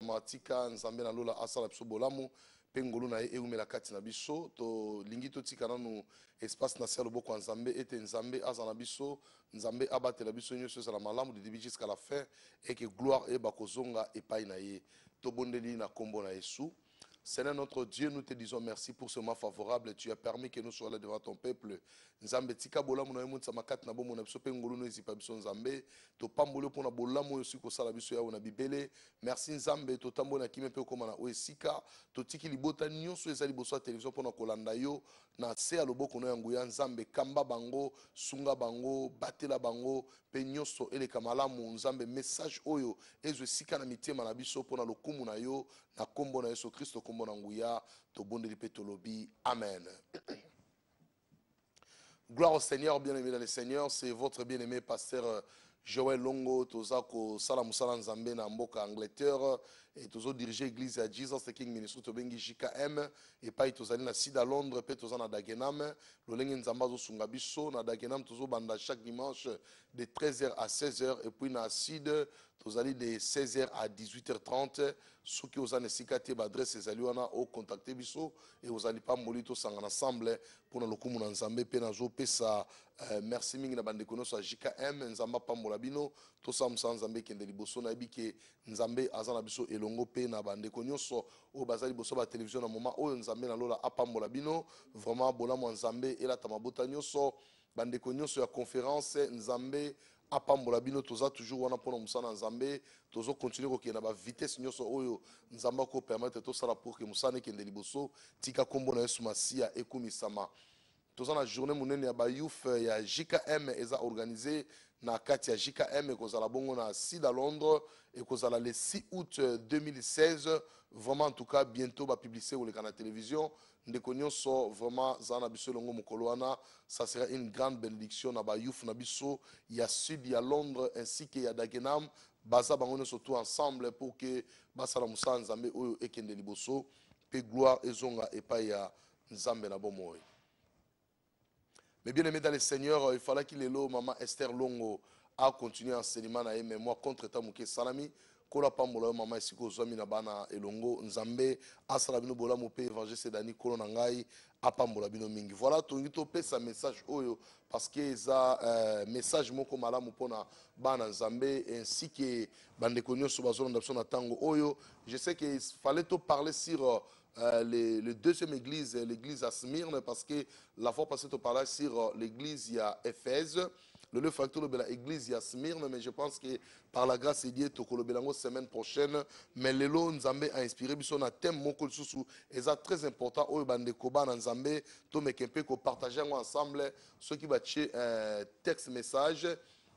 matika nzambe na lola asala biso bolamu mpe ngolu na ye ewumela kati na biso tolingi totika nanu espace na se ya loboko ya nzambe ete nzambe aza na biso nzambe abatela biso nyonso ezala malamu de début jusqu'à la fin eke gloire eyeba kozonga epai na ye tobondeli na nkombo na yesu Seigneur notre Dieu, nous te disons merci pour ce moment favorable. Tu as permis que nous soyons là devant ton peuple. Nzambe tika bolamu na yemu samakat na bomo na biso pe ngolo no ezipa biso nzambe. To pambolo pona bolamu yosi ko sala biso ya ona bibele. Merci nzambe to tambo na kimpe koma oesika. To tiki libota so ezali boso televiso pona kolanda yo na se alobo kono yango ya nzambe kamba bango, sunga bango, batela bango pe nyonso ele kamala mo nzambe message oyo ezwe na mitema na biso pona lokumu na yo na kombo na Yesu Kristo kombo amen gloire au seigneur bien aimé dans le seigneur c'est votre bien aimé pasteur euh, Joël longo toza angleterre et tozodirige église à jesus the king de Et jkm tous tozali na à londres mpe toza na dagenam nzamba zo sunga biso na dagenam banda chaque dimanche de 13h à 16h Et puis, na side tozali de 16h à 18h30 soki oza na esika te baadrese ezali les contacter. biso e pas pamoli tous ensemble pour na lokumu na nzambe mpe nazopesa euh, merci mingi na bande konoso jkm nzamba apambola bino tosambusa nzambe ekende liboso nayebi ke nzambe aza na biso elongo mpe na bandeko nyonso oyo baza liboso ya batelevizio na moma oyo nzambe nalola apambola bino vraiment bolamu ya nzambe elata mabota nyonso bandeko nyonso ya conférence nzambe apambola bino toza toujours wana mpona mosala na nzambe tozokontinue kokende na bavitese nyonso oyo nzambe akopermetre tosala pour ke mosala ekende liboso tika nkombo na yesu masiya ekumisama toza na journée monene ya bayouth ya jkm eza organisé na kati ya jkm ekozala bongo na 6 da londres ekozala le 6 août 2016 euh, vraiment en tout cas bientôt ou le canal télévision ndeko nyonso vraiment za na biso longo mokolo wana ça sera une grande bénédiction na bayouf na biso ya sud ya londres ainsi que ya dagenam baza bango nyonso tout ensemble pour que basala mosala nzambe oyo ekende liboso pe gloire ezonga epai ya nzambe na bomoi mais bien aimé dans le Seigneur, euh, il fallait qu'il est là, maman Esther Longo a continué enseignement à mais moi contre Tamouké Salami, kola pambola maman esiko zami na bana elongo nzambe asala bino bola mope c'est sedani kolo na ngai apambola bino mingi voilà tongi topesa message oyo oh, parce que a euh, message moko malamu pona bana nzambe ainsi que connus sur bazolanda biso na tango. oyo oh, je sais qu'il fallait tout parler sur euh, euh, deuxième église, euh, l'église à Smyrne, parce que la fois passée, on parlait sur euh, l'église à Éphèse, le facteur de l'église à Smyrne, mais je pense que par la grâce de Dieu, la semaine prochaine, mais les lois nous a inspiré, on a thème mon sous et ça très important, au bande koba Nzambe tout to mekempe peut partager ensemble, ce qui va un euh, texte message,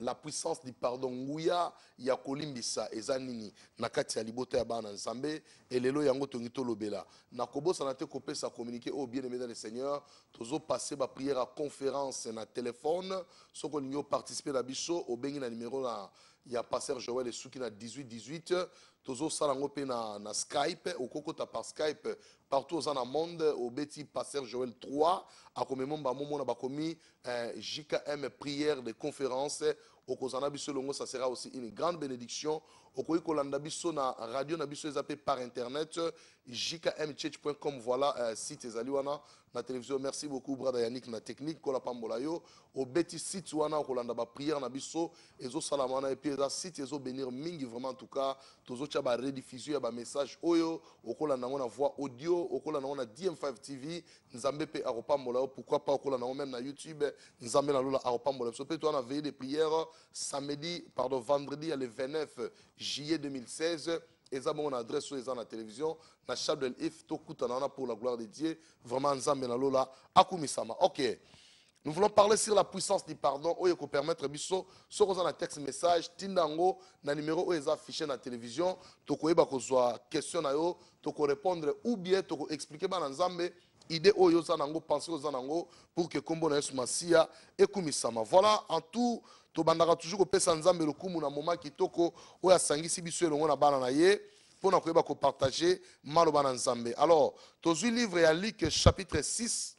la puissance du pardon nguya ya kolimbisa eza nini na kati ya libota ya bana nzambe elelo yango tongi tolobela na kobosana te kopesa communiqué au bien aimé dans le seigneur ba prière à conférence na téléphone soki olingi oparticipe na biso obengi na numéro na il y a pasteur Joël Suki na 18 18 tozo salango pe na, na Skype okokota par Skype partout dans le monde au Béti pasteur Joël 3 akomemomba Bamou na bakomi euh, JKM prière de conférence Au biso longo ça sera aussi une grande bénédiction Au kolanda biso na radio Nabiso ezape par internet jkmchurch.com voilà euh, site Zaliwana. La télévision merci beaucoup brada Yannick, la technique Kola kolapambola au obeti site wana okolanda bapriere na biso ezo wana na eza site ezo Bénir, mingi vraiment en tout cas tozotia rediffuser ya message, oyo Okola, yango na voix audio okolanda yango na dm5 tv nzambe mpe akopambola pourquoi pas Okola, yango même na youtube nzambe nalola akopambola biso On na veille de prière samedi pardon vendredi le 29 juillet 2016 eza on adresse oyo eza na télévision na chapdel if tokutana wana pour la gloire de dieu vraiment nzambe nalola akumisama ok nous voulons parler sur la puissance du pardon oyo permettre biso soki dans un texte message tindango, yango na numéro où est affiché na télévision tokoyeba kozwa question na yo répondre ou bien expliquer bana nzambe idée oyo oza nango pensée oyo oza nango pour ke nkombo na yesu masiya ekumisama voilà en tout tobandaka toujours kopesa nzambe lokumu na moma kitoko oyo asangisi biso elongo na bana na ye mpo na koyeba partager maloba na nzambe alors le livre ya luk chapitre 6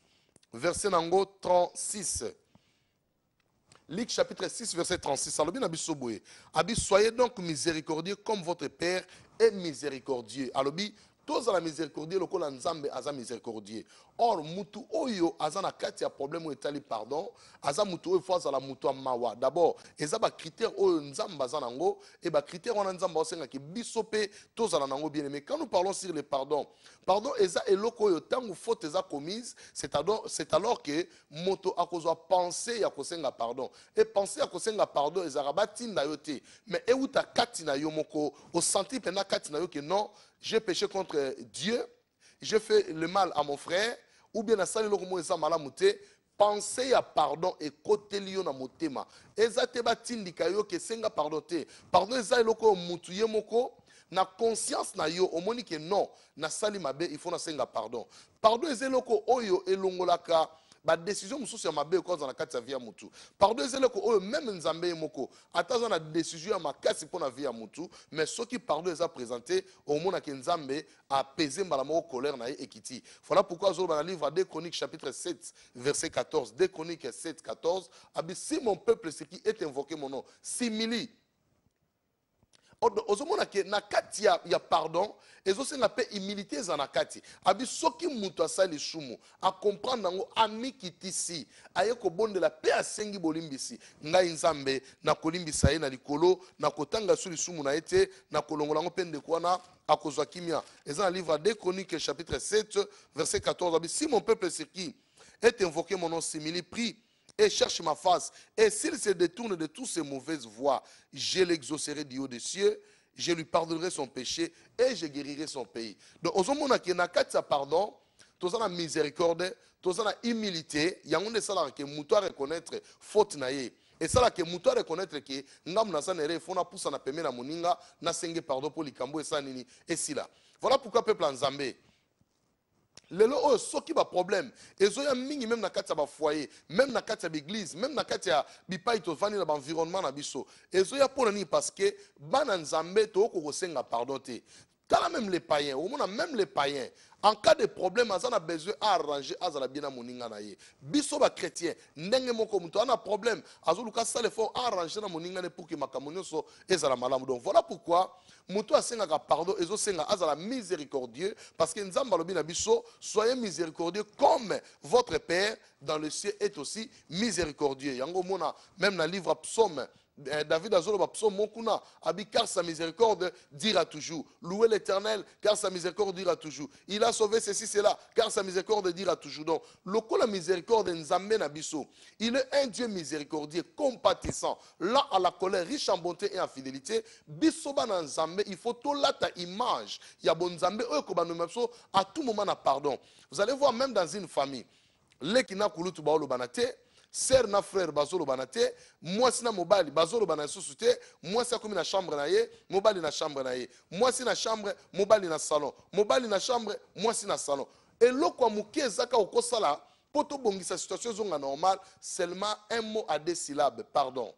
verset nango 36 Luc chapitre 6, verset 36, Salomé Abissoboué. Abi, soyez donc miséricordieux comme votre Père est miséricordieux. Alobi, à la miséricordie lokola à aza miséricordie or mutu oyo aza na kati a problème ou etali pardon aza mutu oyo fo la mutu mawa d'abord eza critère oyo nzambe aza critère e bacritère wana nzambe asengaki biso mpe la nango bien aimé quand nous parlons sur le pardon pardon eza eloko oyo ntango faute eza commise c'est alors, alors que moto akozwa penser ya kosenga pardon Et penser à kosenga pardon Eza batinda na yote. mais euta Katina na yo moko au mpena kati na yo ke non j'ai péché contre euh, Dieu, j'ai fait le mal à mon frère, ou bien à eloko moko à malamu te pensez à pardon et côté yo na motema Exactement te batindika que kesenga pardon pardon y eloko eu moko na conscience na yo omoni ke non nasali mabe il faut pardon pardon eza eloko oyo elongolaka décision mosusu ya mabe ekozala a kati de vie à motu par deux eloko que même nzambe moko ata aza na décision ya makasi pour la vie à Moutou. mais soki présenté au monde que nzambe apese mbala moko colère na ye voilà pourquoi dans le livre de 2 chapitre 7 verset 14 2 chronique 7 14 si mon peuple ce qui est invoqué mon nom simili ozomona ke na kati ya, ya pardon na pe humilité za na kati abi soki muto asali lisumu akomprendre yango ayeko aye paix à asengi bolimbisi ngai nzambe na ye na likolo kotanga suli shumu na ete na nakolongola yango mpe kwana, akozwa kimia eza na livre chronique chapitre 7 verset 14 abi si mon peuple qui est invoqué mon nom simili pri et cherche ma face. Et s'il se détourne de toutes ses mauvaises voies, je l'exaucerai du haut des cieux, je lui pardonnerai son péché et je guérirai son pays. Donc, on a qui n'a qu'à pardon, ça la miséricorde, ça la humilité, Il y a des nde qui ke à reconnaître faute na ye ça, ke que areconnaître reconnaître que l'homme na ça fo napusana peme na moninga nasenge pardon kambo likambo ça nini et a. voilà pourquoi peuple en zambé lelo gens qui ont des mingi meme na kati ya dans même na kati ya même meme bipai tovandi na environnement, na biso ya parce que bana nzambe toyoko quand même les païens moins même les païens en cas de problème ils ont besoin d'arranger azala bien na moninga na Les chrétiens, ils ndenge moko on a problème ils ont la vie na moninga pour que les gens ezala malamu donc voilà pourquoi moto asengaka pardon ezosenga azala miséricordieux parce que nous alobi na soyez miséricordieux comme votre père dans le ciel est aussi miséricordieux y a même le livre psaume eh, David azoloba psaume mokuna abi sa miséricorde dira toujours louez l'Éternel car sa miséricorde dira toujours il a sauvé ceci cela car sa miséricorde dira toujours donc le la miséricorde nous amène à il est un Dieu miséricordieux compatissant là à la colère riche en bonté et en fidélité biso nzambe il faut tout là ta image ya bonzambe oyo ko biso à tout moment na pardon vous allez voir même dans une famille les kulutu banate ser na frère bazolo Moi, moi sina mobali bazolo sous lisusu moi ça comme une chambre na ye mobali na chambre na moi sina chambre mobali na salon mobali na chambre moi sina salon eloko ya moke ezaka Poto poto sa situation zonga normal seulement un mot à deux syllabes pardon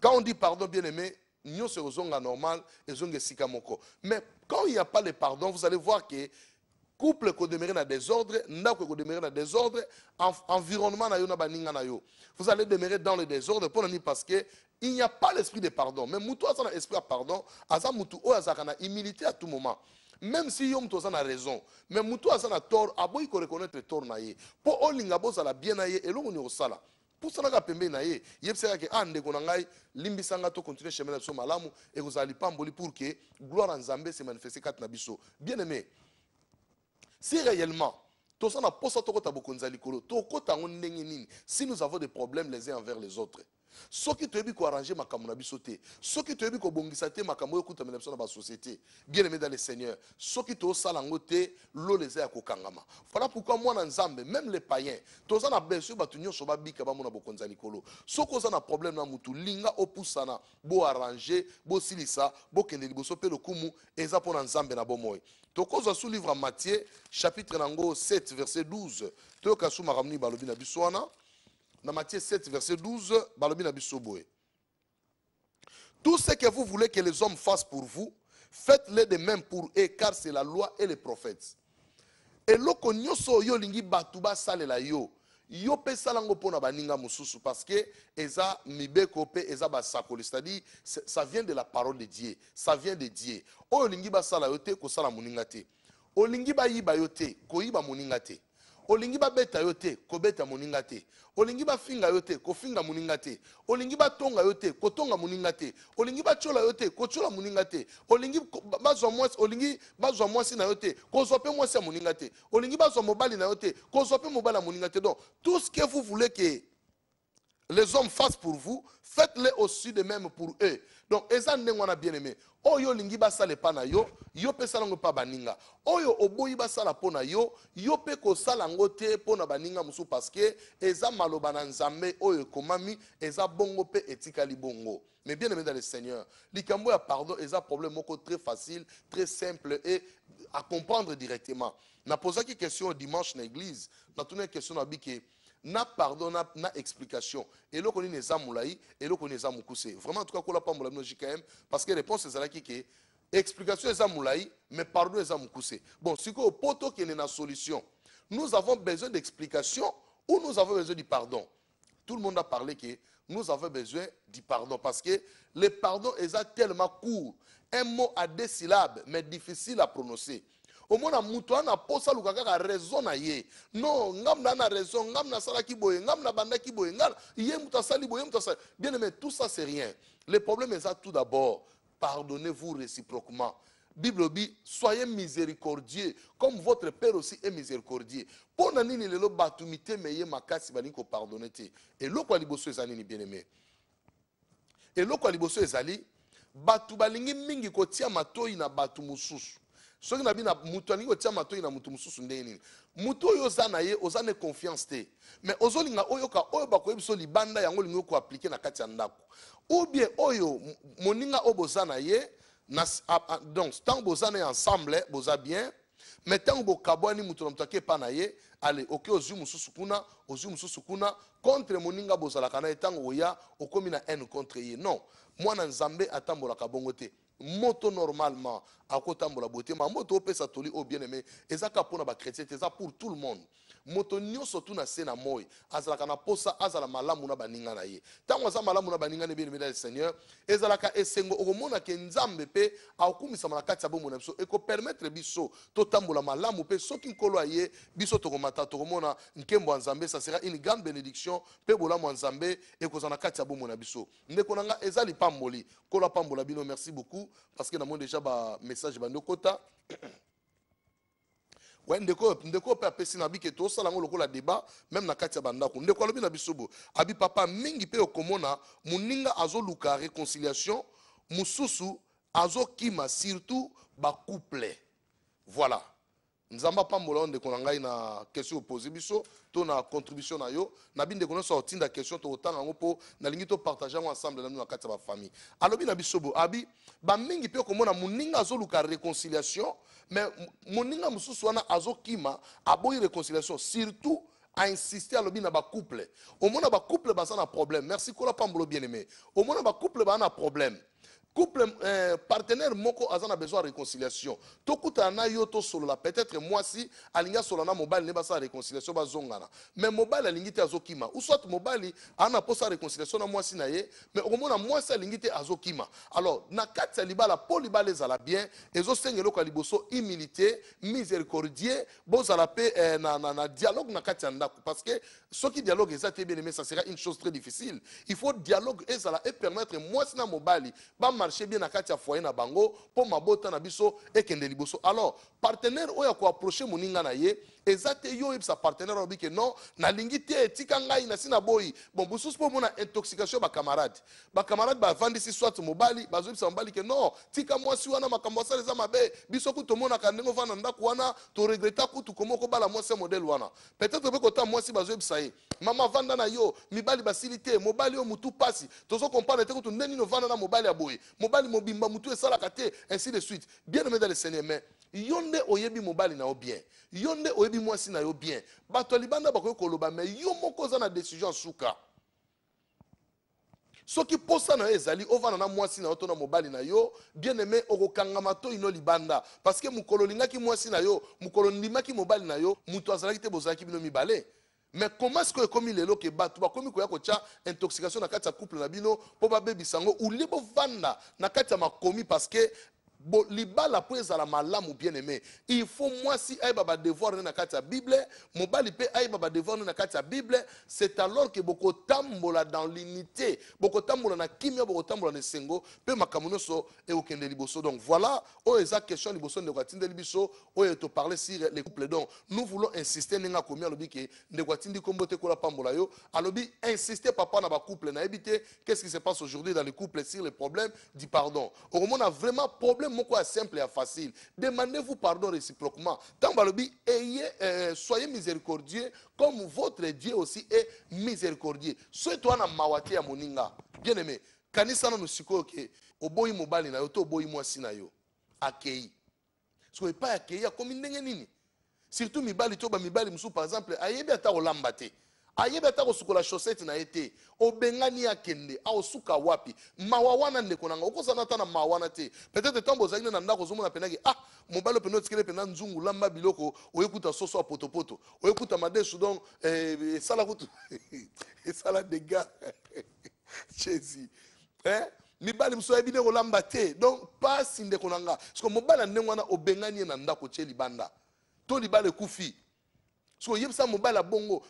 quand on dit pardon bien aimé se zonga normal zonga esika moko mais quand il n'y a pas le pardon vous allez voir que couple kodemere na désordre ndako ekodemere na désordre environnement na yo na baninga na yo vous allez demeurer dans le désordre mpona nini parce que il n'y a pas l'esprit de pardon mais mutu aza na esprit pardon aza mutu O azalaka na humilité à tout moment même si yom mutu aza raison mais mutu aza na tort aboyi reconnaître tort na ye mpo olinga la bien na ye elongo nini kosala pusanaka pembe na ye yebisaka ke an ah, de na limbi limbisanga to continue chemin na biso malamu pas lipamboli pour que gloire en nzambe se manifeste kat na biso bien aimé si réellement, si nous avons des problèmes les uns envers les autres, ceux qui te ko arranger ma na biso te soki ko te makambo oyo ekutamela dans na société, bien aimé dans le seigneur soki tosala yango l'eau les eza ko kokangama voilà pourquoi moi dans nzambe même les païens ça na beso bato kaba babika bamona bokonzi ya likolo soki oza na problème na mutu linga opusana silisa bosilisa bokende liboso mpe le kumu, mpo na nzambe na bomoi tokozwa sous livre ya matthieu chapitre 7 verset 12 toyoka su balobi na matthieu 7 verset 12 balobi na tout ce que vous voulez que les hommes fassent pour vous faites-le de même pour eux car c'est la loi et les prophètes eloko nyonso oyo batuba sale la yo yo pe salango pona baninga mususu parce que eza mibeko pe eza basakoli. c'est-à-dire ça vient de la parole de Dieu ça vient de Dieu O lingi ba sala yote ko sala muninga te lingi ba yiba yote ko yiba muninga te olingi babeta yo te kobeta moninga te olingi bafinga yo te kofinga moninga te olingi batonga yo te kotonga moninga te olingi batyola yo te kotyola moninga te olingi bazwa mwasi olingi bazwa mwasi na yo te kozwa mpe mwasi ya moninga te olingi bazwa mobali na yo te kozwa mpe mobali ya moninga te donc tout ce que vous voulez que les hommes fassent pour vous, faites-les aussi de même pour eux. Donc, eza ndenge bien aimé. Oyo lingi basala le na yo, yo mpe salango pa baninga. Oyo oboyi basala mpo na yo, yo pe ko yango te pona na baninga musu parce que eza maloba na nzambe oyo eza bongo pe etikali bongo. Mais bien aimé dans le Seigneur, likambo ya pardon eza problème moko très facile, très simple et à comprendre directement. Na qui question dimanche na église, na tourné question na biki na pardon na, na explication Et nini eza molai et a eza mokuse vraiment en tout cas pas logique quand même, parce que réponse qui que explication est molai mais pardon des mokuse bon sikoyo po est une solution nous avons besoin d'explication ou nous avons besoin du pardon tout le monde a parlé que nous avons besoin du pardon parce que le pardon est tellement court un mot à deux syllabes mais difficile à prononcer omona moto posa luka kaka raison na ye non ngam na na raison ngambu ki boye ngambu nabandaki boye ngambu ye muta sali boye muta sali bien aimé tout ça c'est rien le problème est ça tout d'abord pardonnez-vous réciproquement bible obi soyez miséricordieux comme votre père aussi est miséricordieux Pona na nini lelo batumite mitema eye makasi balingi kopardonne te eloko ya liboso ezali ni bien aimé Et eloko ya liboso ezali bato balingi mingi kotia matoi na bato soki na bino moto alingi kotia matoi na moto mosusu ndenge nini moto oyo oza na ye oza na confiance te mais ozolinga oyoka oyo bakoyebi biso libanda yango olingi koaplike na kati ya ndako ou bien oyo moninga oyo boza na ye na, a, a, donc ntango boza na ye ensemble boza bien mais ntango bokabwani moto na moto ake epa na ye ale oke ozwi mosusu kuna ozwi mosusu kuna contre moninga bozalaka na ye ntango oya okomi na haine contre ye non mwana nzambe atambolaka bongo te moto normalement à côté de la beauté, ma moto opesa toli o bien aimé ezaka ça bachrétien te ça pour tout le monde moto nyonso tuna se na moi azalaka na posa azala malamu na baninga na ye ntango aza malamu na baninga na ebieneme dale seigneur ezalaka esengo okomona ke nzambe mpe akokumisama na kati ya bomoi na biso ekopermetre biso totambola malamu mpe soki nkolo aye biso tokomata tokomona nkembo ya nzambe ça sera une grande bénédiction mpe bolamu ya nzambe ekozala na kati ya bomoi na biso ndeko na nga eza lipamboli nkolo apambola bino merci beaucoup parce que namoni déjà bamessage bandi okota ouais ndeko ndeko pe apesi na bike to sala ngolo kola débat même na kati ya bandako ndeko alobi na biso bo abi papa mingi pe okomona muninga azoluka réconciliation mususu azokima surtout ba couple voilà nzambe apambola yo ndeko na ngai na question opoze biso to na contribution na yo na bindeko nyonso aotinda question tokotanga yango mpo nalingi topartage yango ensemble na bino na kati ya bafamille alobi na biso mingi, abi bamingi mpe okomona moninga luka réconciliation mais moninga mosusu azo kima aboyi réconciliation surtout ainsister alobi na ba couple bacouple baza na problème merci kola pambolo bien aimé omona bacouple baa na problème couple euh, partenaire moko azana besoin de réconciliation tokutana na solo la peut-être mwasi solo na mobali ne basa réconciliation bazongana mais mobile alingi azokima ou soit mobile ana na réconciliation na mwasi na ye mais moins moi ça lingite azokima alors na saliba la libala poli libala la bien ezo sengelo kaliboso liboso humilité miséricordie bozala mpe paix euh, na, na, na dialogue na parce que qui dialogue ça te bien mais ça sera une chose très difficile il faut dialogue ezala permettre si na mobali bam marche bien na kati ya foyer na bango mpo mabota na biso ekende liboso alors partenaire oyo akoaproche moninga na ye eza te yo oyebisa partenaire olobi ke non nalingi te etika ngai na ntina boyi bon mosusu mpo omona intoxication ya bacamarade bacamarade bavandisi swat mobali bazoyebisa mobali ke non tika mwasi wana makambo asala eza mabe biso ku tomonaka ndenge ovanda ndako wana toregreta kutu komi okobala mwasi ya modele wana peut-être ope kota mwasi bazoyebisa ye mama vanda na yo mibali basili te mobali oyo motu mpasi tozokomprendre te kutu nde nini ovanda na mobali ya boye mobali mobimba motu esalaka te ainsi de suite bien aimé dans le seigneur mais yo nde oyebi mobali na yo bien yo nde oyebi mwasi na yo bien bato ya libanda bakoki koloba me yo moko oza na décision suka soki posa na yo ezali ovanda na mwasi na yo to na mobali na yo bien aime okokangama toyino libanda parceke mokolo olingaki mwasi na yo mokolo ondimaki mobali na yo moto azalaki te bozalaki bino mibale me koma sikoyo ekomi lelo ke bato bakomi koya kotya intoxication na kati ya couple na bino mpo babebisa yango ulie bovanda na kati ya makomi parceke la libala à la malamu bien aimé il faut moi si ayeba badevoir devoir na kati bible mobali pe ayeba badevoir devoir na kati bible c'est alors ke bokotambola dans l'unité bokotambola na kimia bokotambola na esengo mpe makambo e eokende liboso donc voilà oyo oh, eza question liboso ndeko atindeli biso oyo oh, parler sur les couples. donc nous voulons insister ndenge komia lobi ke ne di nkombo te kola pambola yo alobi insister papa na ba couple na ebité qu'est ce qui se passe aujourd'hui dans les couples? sur les problèmes du pardon Au on a vraiment problème moko ya simple et facile demandez-vous pardon réciproquement Tant balobi euh, soyez miséricordieux comme votre dieu aussi est miséricordieux Soyez toi na mawati ya moninga bien aimé kanisa nanu Musiko, ke oboyi mobali na yo to oboyi mwasi na yo akei Soyez pas akei comme ndenge nini surtout mibali mi bali mosusu par exemple ayebi ata olamba te ayebi ata kosukola shosete na ye te obengani akende aosuka wapi mawa wana ndeko na nga okozana ata na mawa wana te peut-être ntango ozalaki nde na ndako ozomona penaki ah mobali o pene otikeli pena nzungu lamba biloko oyekuta soso ya potopoto oyekuta madesu donc eh, esala kutu esala dega jésus mibali mosusu ayebi nde kolamba te donc pasi ndeko na nga parceke mobali ya ndenge wana obengani ye na ndako tie libanda to libala ekufi soki oyebisa mobali ya bongo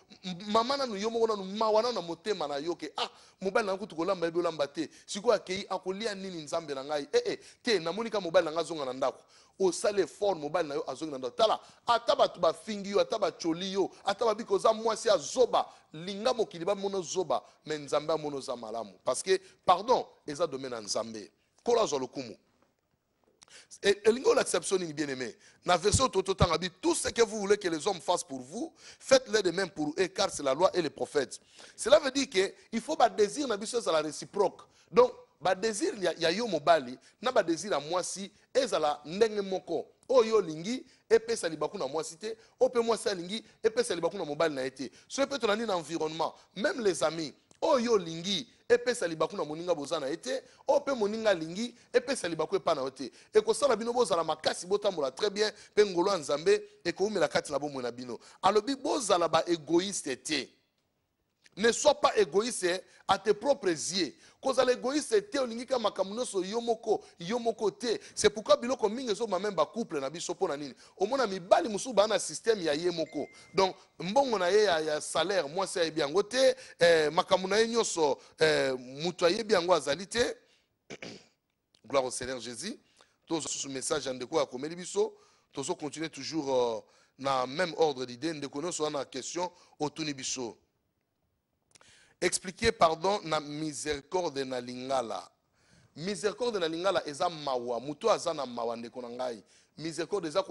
mama nanu yo moko nanu mawa nanu na motema na yo ke ah mobali na ngai kutu kolamba yebi olamba te sikoyo akei akolia nini nzambe na ngai ee eh, eh, te namoni ka mobali na ngai azonga na ndako osala effort mobali na yo azongi na ndako tala ata bato bafingi yo ata bacoli yo ata babiki oza mwasi azoba linga mokili bamona ozoba me nzambe amona oza malamu parce que pardon eza domaine ya nzambe kolo azwa lokumu Elingo l'acception bien-aimé. Na tout autant habite tout ce que vous voulez que les hommes fassent pour vous, faites-le de même pour eux car c'est la loi et les prophètes. Cela veut dire que il faut pas désir na à la réciproque. Donc ba désir ya yo mobali na pas désir à moi si ezala ndenge moko. Oyo lingi epesa libaku na moi cité, pe moi sa lingi epesa libaku na mobali na été. Ce peut être dans l'environnement, même les amis. Oyo lingi epesa libaku na moninga boza na ye te oyo oh, mpe moninga alingi epesa libaku epa na yo te ekosala bino bozala makasi botambola très bien mpe ngolo ya nzambe ekoumela kati na bomoi na bino alobi bozala baegoïste te ne sois pas égoïste hein, à tes propres yeux Cause l'égoïste, te olingika kaka yomoko, yomoko yo moko te c'est pourquoi biloko mingi même ba Couple na pas mpo na nini omona mibali musu baa na ya yemoko. donc mbongo na ye ya, salaire moi ça yango te eh, makambo na ye nyonso eh, moto ayebi yango azali te gloire au seigneur jésus Tous ce message ya ndeko akomeli biso continuer toujours dans euh, na même ordre d'idée ndeko nyonso na question au biso expliquer pardon na miséricorde na lingala miséricorde na lingala eza mawa Muto aza na mawa ndeko na ngai miséricorde eza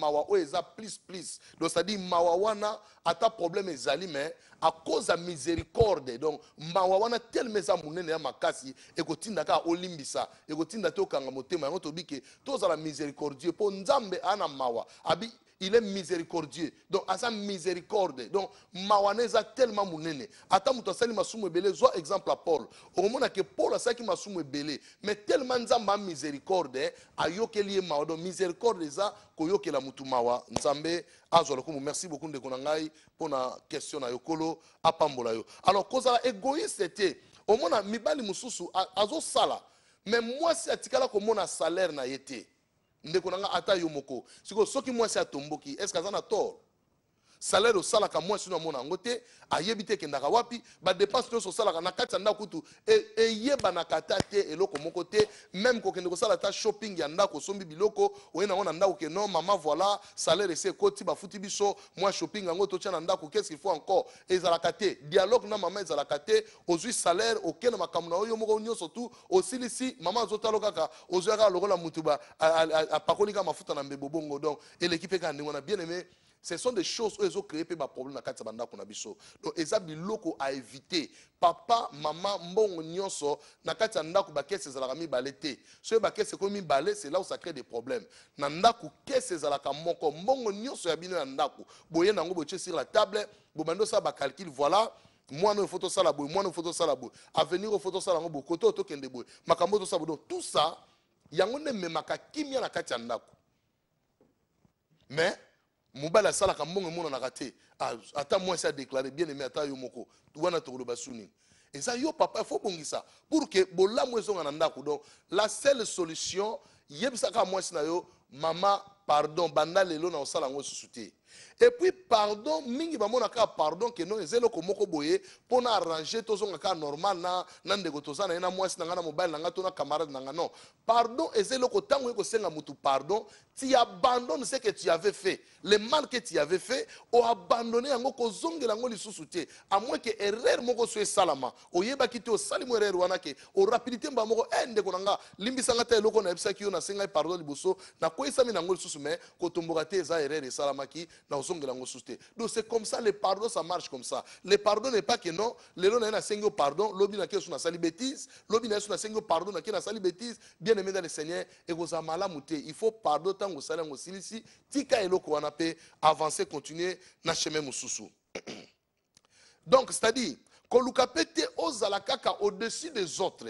mawa oyo plus plus donc c'est-à-dire mawa ata problème ezali mais akozwa miséricorde donc mawa wana telema eza monene ya makasi ekotinda kaka olimbisa ekotinda te okanga motema yango tobi ke tozala miséricordieux mpo nzambe aa mawa abi il est miséricordieux donc aza miséricorde donc mawa na eza telema monene ata moto asali masumu ebele zwa exemple ya paul okomona ke paul asalaki masumu ebele mais tellement nzambe amiséricorde eh, ayokeli ye mawa donc miséricorde eza koyokela motu mawa nzambe azwa lokumu merci beaucoup ndeko na ngai mpo na question na yo nkolo apambola yo alors kozala égoïste te omona mibali mosusu azosala me mwasi atikala komona salaire na ye te ndeko na nga ata yo moko sikoyo soki mwasi atomboki estce aza na tort salaire osalaka mwasi no amona yango te ayebi te ekendaka wapi badepense nyonso osalaka na kati ya ndako kutu eyebanaka ata te eloko moko te meme kokende kosala ata shopping ya ndako osombi biloko oye nango na ndako ke non mama voilà salaire esi ekoti bafuti biso mwa shopping yango totya na ndako qu'est ce qu'il faut encore ezalaka te dialogue na mama ezalaka te ozwi salaire okende makambo na oyo moko nyonso tu osilisi mama azotalo kaka ozwi kaka lokola motu apakoli kaka mafuta na mbebo bongo donc eleki mpe kaka ndenge wana bien aimé Ce sont des choses où ils ont créé des problèmes dans le banda qu'on a biso. Donc ils ont biloko à éviter. Papa, maman, mbongo nyonso na kati anda ko bakese ceux mibale te. So bakese ko c'est là où ça crée des problèmes. Na ndako kese ezalaka moko, mbongo nyonso ya bino na ndako. nango botye sur la table, bobando ça ba calcul, voilà. mwana oyo foto osala boye mwana oyo foto osala boye avenir oyo foto ça yango boye kote oyo tokende boye makambo oyo tosala boye donc tout ça yango nde ememaka kimia na kati ya ndako mais mobali asalaka mbongo emonanaka te ah, ata mwasi adeklare bien aimé ata yo moko wana tokoloba suni eza yo papa ifo bongisa pour ke bolamu ezonga na ndako donc la seule solution yebisaka mwasi na yo mama pardon banda lelo na osala yango lisusu te et puis pardon mingi bamonaka pardon keno eza eloko moko boye mpo na arrange tozonga kaka normal na, na ndeko toza na ye na mwasi na ngai na mobali na ngai to na camarade na ngai non pardon eza eloko ntango ye kosenga motu pardon ti abandonne ce que tu avais fait le mal que tu avais fait oabandonne yango kozongela yango lisusu te à moins ke erreur moko so esalama oyebaki te osali mo erreur wana ke orapidité mbala moko e ndeko na nga limbisanga te eloko nayebisaki yo nasengai pardon liboso nakoyisami na yango lisusu me kotomboka te eza erreur esalamaki Donc c'est comme ça, le pardon, ça marche comme ça. Le pardon n'est pas que non, le long n'a pas pardon, l'obin n'a qu'à sali bêtise, l'obin n'a pas pardon, n'a pas sali bêtise, bien aimé dans le Seigneur, et vous amalamouté. Il faut pardon tant que salam aussi ici, tika et a fait avancer, continuer, n'a chemin moussoussou. Donc, c'est-à-dire, koluka pete la kaka au-dessus des autres.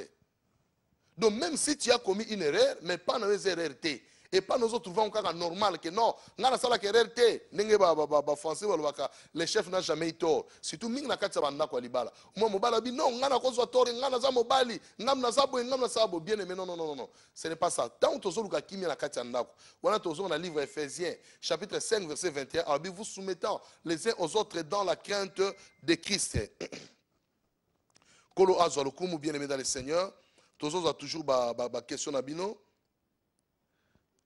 Donc, même si tu as commis une erreur, mais pas dans les erreurs et pas nous autres trouvons encore normal que non nga la sala qui est ba ba ba français balobaka le chef n'a jamais eu tort surtout ming na kati ya bandako libala moi mobali balabi non a nakozwa tort nga n'a mobali ngam naza boye ngam naza boye bien aimé non non non non ce n'est pas ça ntango tozoluka kimia na kati On a wana dans na livre éphésien chapitre 5 verset 21 alobi vous soumettant les uns aux autres dans la crainte de christ kolo azwa lokumu bien aimé dans le seigneur tozozwa toujours ba ba, ba na bino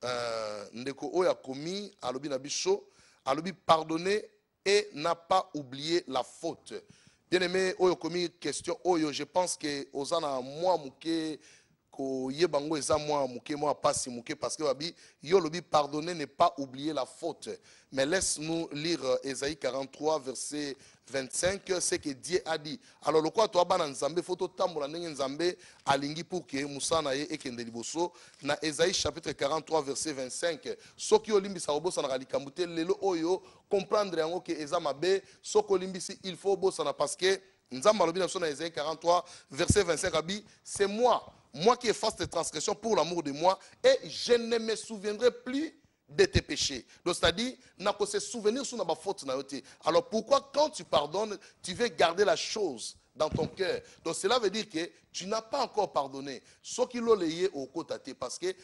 euh, ndeko a komi alobi na biso alobi pardonné et n'a pas oublié la faute bien aimé oyo komi question oyo je pense que oza na moi koyebango eza mwa moke mwa pasi moke parce que babi yo lobi pardonner n'est pas oublier la faute mais laisse-nous lire Ésaïe euh, 43 verset 25 ce que Dieu a dit alors le quoi toi bana nzambe faut totambola ndenge nzambe alingi pour que musana ye ekende liboso na Ésaïe chapitre 43 verset 25 soki olimbisa obosanaka likambo te lelo oyo comprendre yango ke eza mabe olimbi olimbisi il faut obosana parce que nzambe alobi na biso na Ésaïe 43 verset 25 abi c'est moi moi qui efface tes transgressions pour l'amour de moi, et je ne me souviendrai plus de tes péchés. Donc, c'est-à-dire, n'a pas se souvenir sur ma faute. Alors, pourquoi, quand tu pardonnes, tu veux garder la chose dans ton cœur Donc, cela veut dire que tu n'as pas encore pardonné. Ce qui l'a au côté, parce que,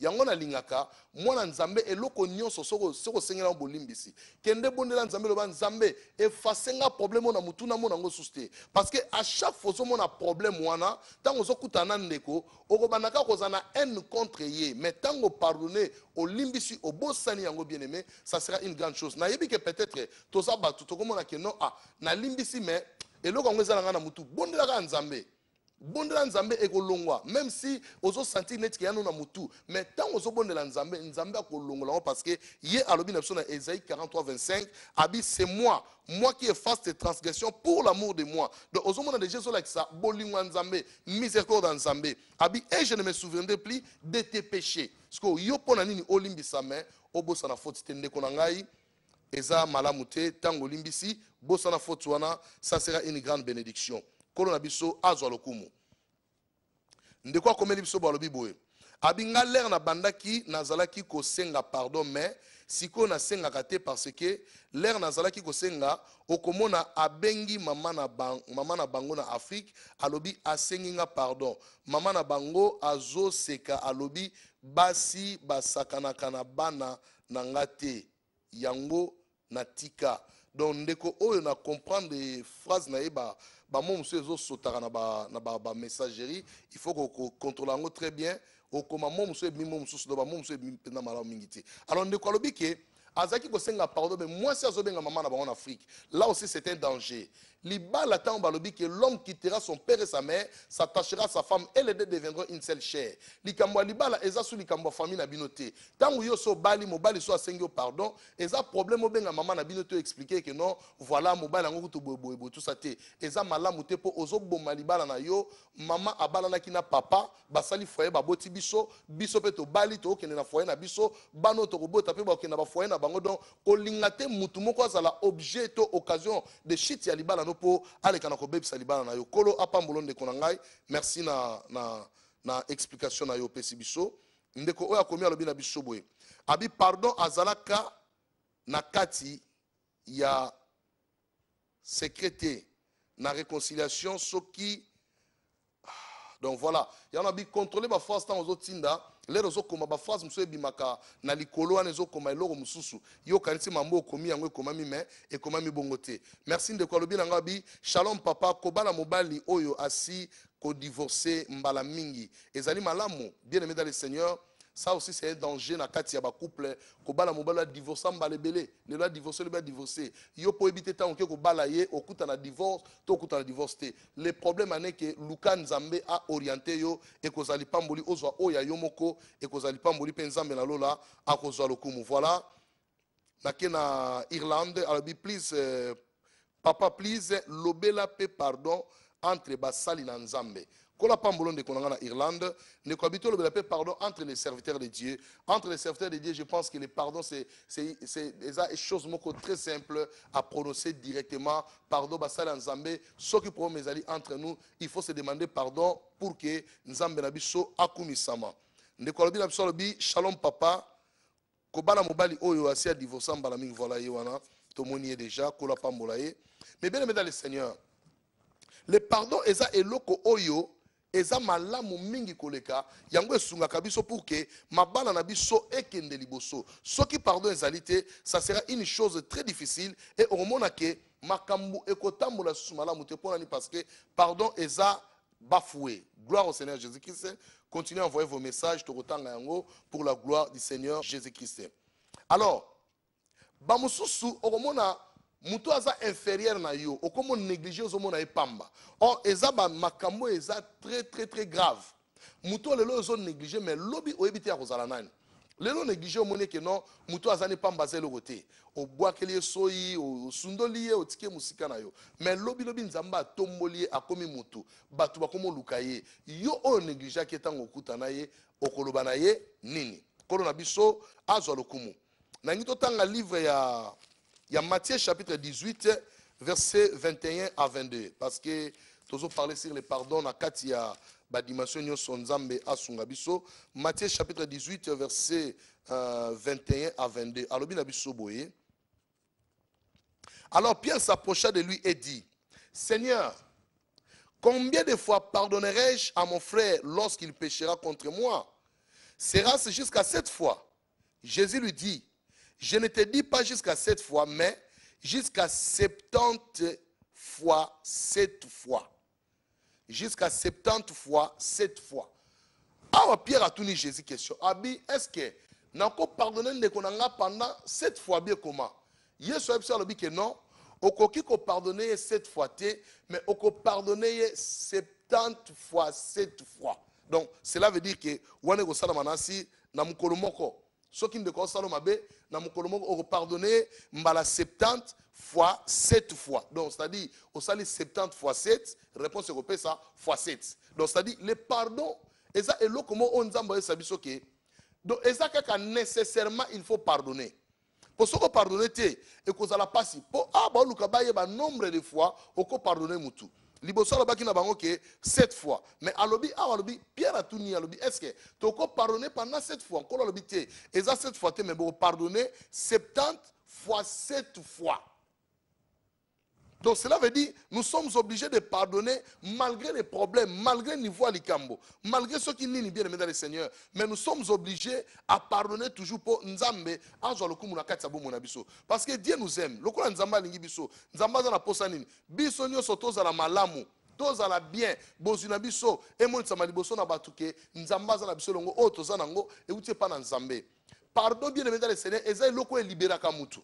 yango nalingaka mwana nzambe eloko nyonso soki osengelao bolimbisi kende bondela nzambe loba nzambe efase nga probleme oyo na motu namona yango susu te parce que a chaque fois ozomona probleme wana ntango ozokutana na ndeko okobandaka kozala na haine contre ye mais ntango pardonne olimbisi obosani yango bien aimé ça sera une grande chose nayebi ke peut-être toza bato tokomona ke non ah nalimbisi mais eloko yango eza na nga na motu bondelaka ya nzambe bondela nzambe ekolongwa même si ozosentir neti ke ya nano na motu mais ntango ozobondela nzambe nzambe akolongola yango parce que ye alobi na biso na ezaïe 43.25. abi c'est moi moi qui efface tes transgressions pour l'amour de moi donc ozomona deja ezolakisa bolingo nzambe miséricorde ya nzambe abi e je ne me souviendrai plus de tes péchés parceque yo mpo na nini olimbisame obosana foti te ndeko na ngai eza malamu te ntango olimbisi bosana foti wana ça sera une grande bénédiction nkolo na biso azwa lokumu ndeko akomeli biso balobi boye abi nga lere nabandaki nazalaki kosenga pardon mais sikoyo nasengaka te parce que lere nazalaki kosenga okomona abengi mama na, bang, mama na bango na afrique alobi asengi nga pardon mama na bango azoseka alobi basi basakanaka na bana na nga te yango natika donc ndeko oyo na comprendre phrase na ye Bah, monsieur zo ezosotaka na ba ba ba na messagerie il faut contrôle yango très bien okoma mo monsieur ebimi mo monsieur to bamo mosusu ebimi mpenza malamu mingi te alors ndeko alobi ke azalaki kosenga pardon me mwasi azobenga maman na ba na afrique là aussi c'est un danger Libala balobi que l'homme quittera son père et sa mère, s'attachera à sa femme et les deux deviendront une seule chair. Likambo libala eza sous likambo famille na binoté. Tangu yo so bali mo bali so asengyo oh, pardon, eza problème obenga oh, maman na binoté expliquer que non, voilà mo bali ngo to bo tout ça te. Eza malamu te po ozo bo libala na yo, maman abala na kina papa, basali foyer boti biso, biso pe to bali to kene na foyer na biso, bano to robota pe ba okende na ba na bango donc lingate te mo kwa zala objet to occasion de shit ya libala no yo mpo aleka na kobebisa libala na yo kolo apambola ndeko na ngai merci na, na, na explication na yo opesi biso ndeko oyo akomi alobi na biso boye abi pardon azalaka na kati ya secrete na réconciliation soki ah, donc voilà yango na bi contrôle baforce ntango ozotinda lelo ozokoma baphrase mosusu ebimaka na likolo wana ezokoma eloko mosusu yo okanisi mambo okomi yango ekomami me ekomami bongo te merci ndeko alobi na ngai shalom papa kobala mobali oyo asi kodivorce mbala mingi ezali malamu bien aimé dans le seigneur ça aussi c'est un danger na kati ya bacouple kobala mobali adivorce le ebele lelo le olibe adivorce yo mpo oyebi te ntango oke kobala ye okuta na divorce to okuta na divorce te le problème ane ke luka nzambe orienté yo ekozala lipamboli ozwa o ya yo moko ekozala lipamboli mpe nzambe lola akozwa lokumu voilà naké na irlande alobi please euh, papa please lobela pe pardon entre basali na nzambe kola pambolon de konanga en Irlande, ne cohabite le paix pardon entre les serviteurs de Dieu. Entre les serviteurs de Dieu, je pense que le pardon, c'est choses chose très simple à prononcer directement. Pardon, basal en Zambé, ceux qui pourront mes alliés entre nous, il faut se demander pardon pour que Nzambe na biso akumisama. Ne kolobi na biso shalom papa, Kobala mobali oyo asi a divorcer mbala mingi voilà ye voilà tomoni ye déjà, kola pambola Mais bien aimé dans le Seigneur, le pardon eza eloko oyo, eza malamu mingi koleka yango esungaka biso pour que mabala na biso ekende liboso soki pardon ezali te ça sera une chose très difficile et okomona ke makambo ekotambola lisusu malamu te mpo nani parce que pardon eza bafoué gloire au seigneur jésus-christ continuez à envoyer vos messages tokotanga yango pour la gloire du seigneur jésus-christ alors bamosusu okomona moto aza inférieure na yo okomi onéglige ozomona ye pamba or eza bamakambo eza très très très grave moto lelo ozonéglige mais lobi oyebi te ya kozala nani lelo onéglige omoni eke non moto aza ni pamba aza eloko te obwakeli ye soi osundoli ye otiki ye mosika na yo mais lobilobi nzambe atomboli ye akomi motu bato bakomi oluka ye yo oyo onégligeaki ye ntango okutana ye okoloba na ye nini nkolo na biso azwa lokumu nangi totanga livre ya Il y a Matthieu chapitre 18, verset 21 à 22. Parce que toujours parler sur le pardon à Katia dimension à asunga Matthieu chapitre 18 verset 21 à 22 Alors Pierre s'approcha de lui et dit Seigneur combien de fois pardonnerai-je à mon frère lorsqu'il péchera contre moi Sera-ce jusqu'à cette fois Jésus lui dit je ne te dis pas jusqu'à sept fois, mais jusqu'à 70 fois sept fois. Jusqu'à 70 fois sept fois. Alors, pierre j'ai jésus question abi ce que nous avons pardonné pendant sept fois bien comment yesu non okoki ko pardonner sept fois mais mais okopardone 70 septante fois sept fois donc cela veut dire que wana si ce qui me concerne, na que je pardonner mbala 70 fois 7 fois donc c'est-à-dire 70 fois 7 réponse ça fois 7 donc c'est-à-dire le pardon et ce que on dit, ayebisa biso ok, donc ça, nécessairement il faut pardonner pour Pour ce que te ekozala passe mpo a baoluka le nombre de fois pardonner tout. Libosala Bakina Bangoké, 7 fois. Mais à l'objet, Pierre a tout ni à l'objet, est-ce que tu as pardonné pendant 7 fois, et ça 7 fois, tu es pardonné 70 fois 7 fois. Donc cela veut dire, nous sommes obligés de pardonner malgré les problèmes, malgré niveau Alikambo, malgré ceux qui n'y bien aimé dans le Seigneur. Mais nous sommes obligés à pardonner toujours pour Nzambe, parce que Dieu nous aime. Lokola Nzamba lingi biso, Nzamba zana posanini, biso nyoso la malamu. la bien Bozina na biso emonisama boso na bato ke na biso longo, o toza nango euti epa na nzambe pardon bien aimé dans le seigneur eza eloko elibéraka kamuto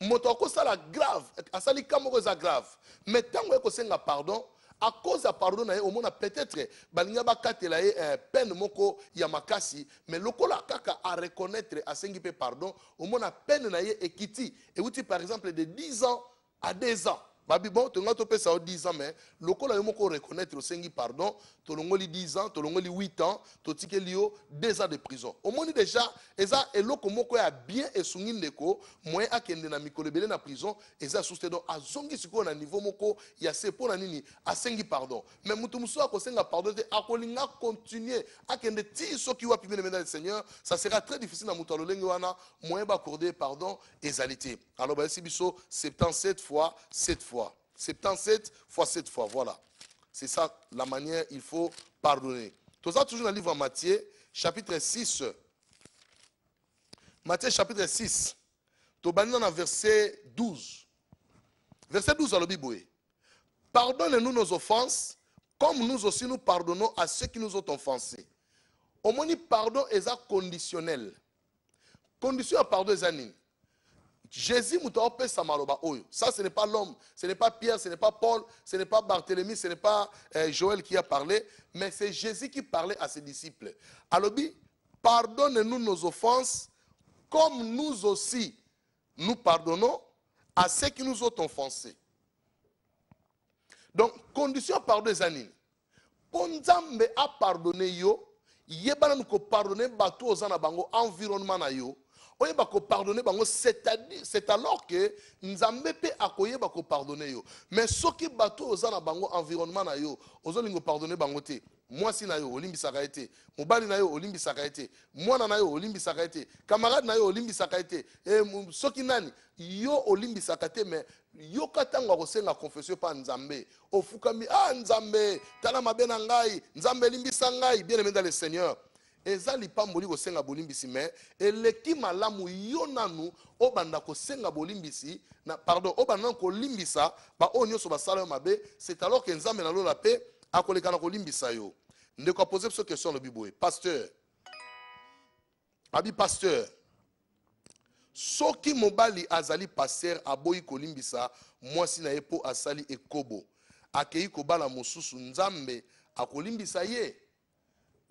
moto sala grave asali likambo moko eza grave mais ntango ye kosenga pardon akoza pardon na ye omona peut-être balinga ba katela e eh, peine moko ya makasi mais lokola kaka areconnaitre asengi mpe pardon omona peine na ye ekiti outi par exemple de 10 ans à 2 ans babi bon tonga topesa yo 10 ans mais lokola yo moko reconnaître osengi pardon tolongoli 10 ans tolongoli 8 ans totikeli yo 2 ans de prison Au omoni deja eza eloko moko ya bien esungi ndeko moye akende na mikolo ebele na prison eza susu te donc azongi sikoyo na niveau moko ya se mpo na nini asengi pardon me motu mosusu akosenga pardon te akolinga continue akende ti so ki wapi bien aimé dans le seigneur ça sera très difficile na moto alolenge wana moye bacorde pardon ezali te alors bayesi biso 77 fois 7 fois 77 fois 7 fois voilà c'est ça la manière, il faut pardonner. Tout ça, toujours dans le livre de Matthieu, chapitre 6. Matthieu, chapitre 6. verset 12. Verset 12 à l'Obiboué. Pardonne-nous nos offenses, comme nous aussi nous pardonnons à ceux qui nous ont offensés. Au moins, pardon est conditionnel. Condition à pardon est Jésus oh, Ça, ce n'est pas l'homme, ce n'est pas Pierre, ce n'est pas Paul, ce n'est pas Barthélemy, ce n'est pas euh, Joël qui a parlé, mais c'est Jésus qui parlait à ses disciples. Alors, pardonne-nous nos offenses, comme nous aussi nous pardonnons à ceux qui nous ont offensés. Donc, condition pardon zanine. Ponzambe a pardonné yo, yebana nous pardonner bateau aux bango environnement na yo oyeba kopardone bango c'est à c'est alors que nzambe mpe bako kopardone yo mais soki bato oza na bango environnement na yo ozolinga kopardone bango te mwasi na yo olimbi sakaete, te mobali na yo olimbi sakaete, mwana na yo olimbi sakaete, camarade kamarade na yo Olimbi sakaete, te e, soki nani yo olimbi te mais yoka ntango akosenga confession pa nzambe ofukami ah nzambe tala mabe na ngai nzambe limbi ngai bien aimé dans le seigneur Zali lipamboli kosenga bolimbisi me eleki malamu yo nanu obanda kosenga bolimbisi na, pardon obanda nanu kolimbisa baoyo nyonso basala yo mabe c'est alors ke nzambe nalola mpe akoleka na kolimbisa yo ndeko apose biso question alobi boye pasteur abi pasteur soki mobali azali paster aboyi kolimbisa mwasi na ye mpo asali ekobo akei kobala mosusu nzambe akolimbisa ye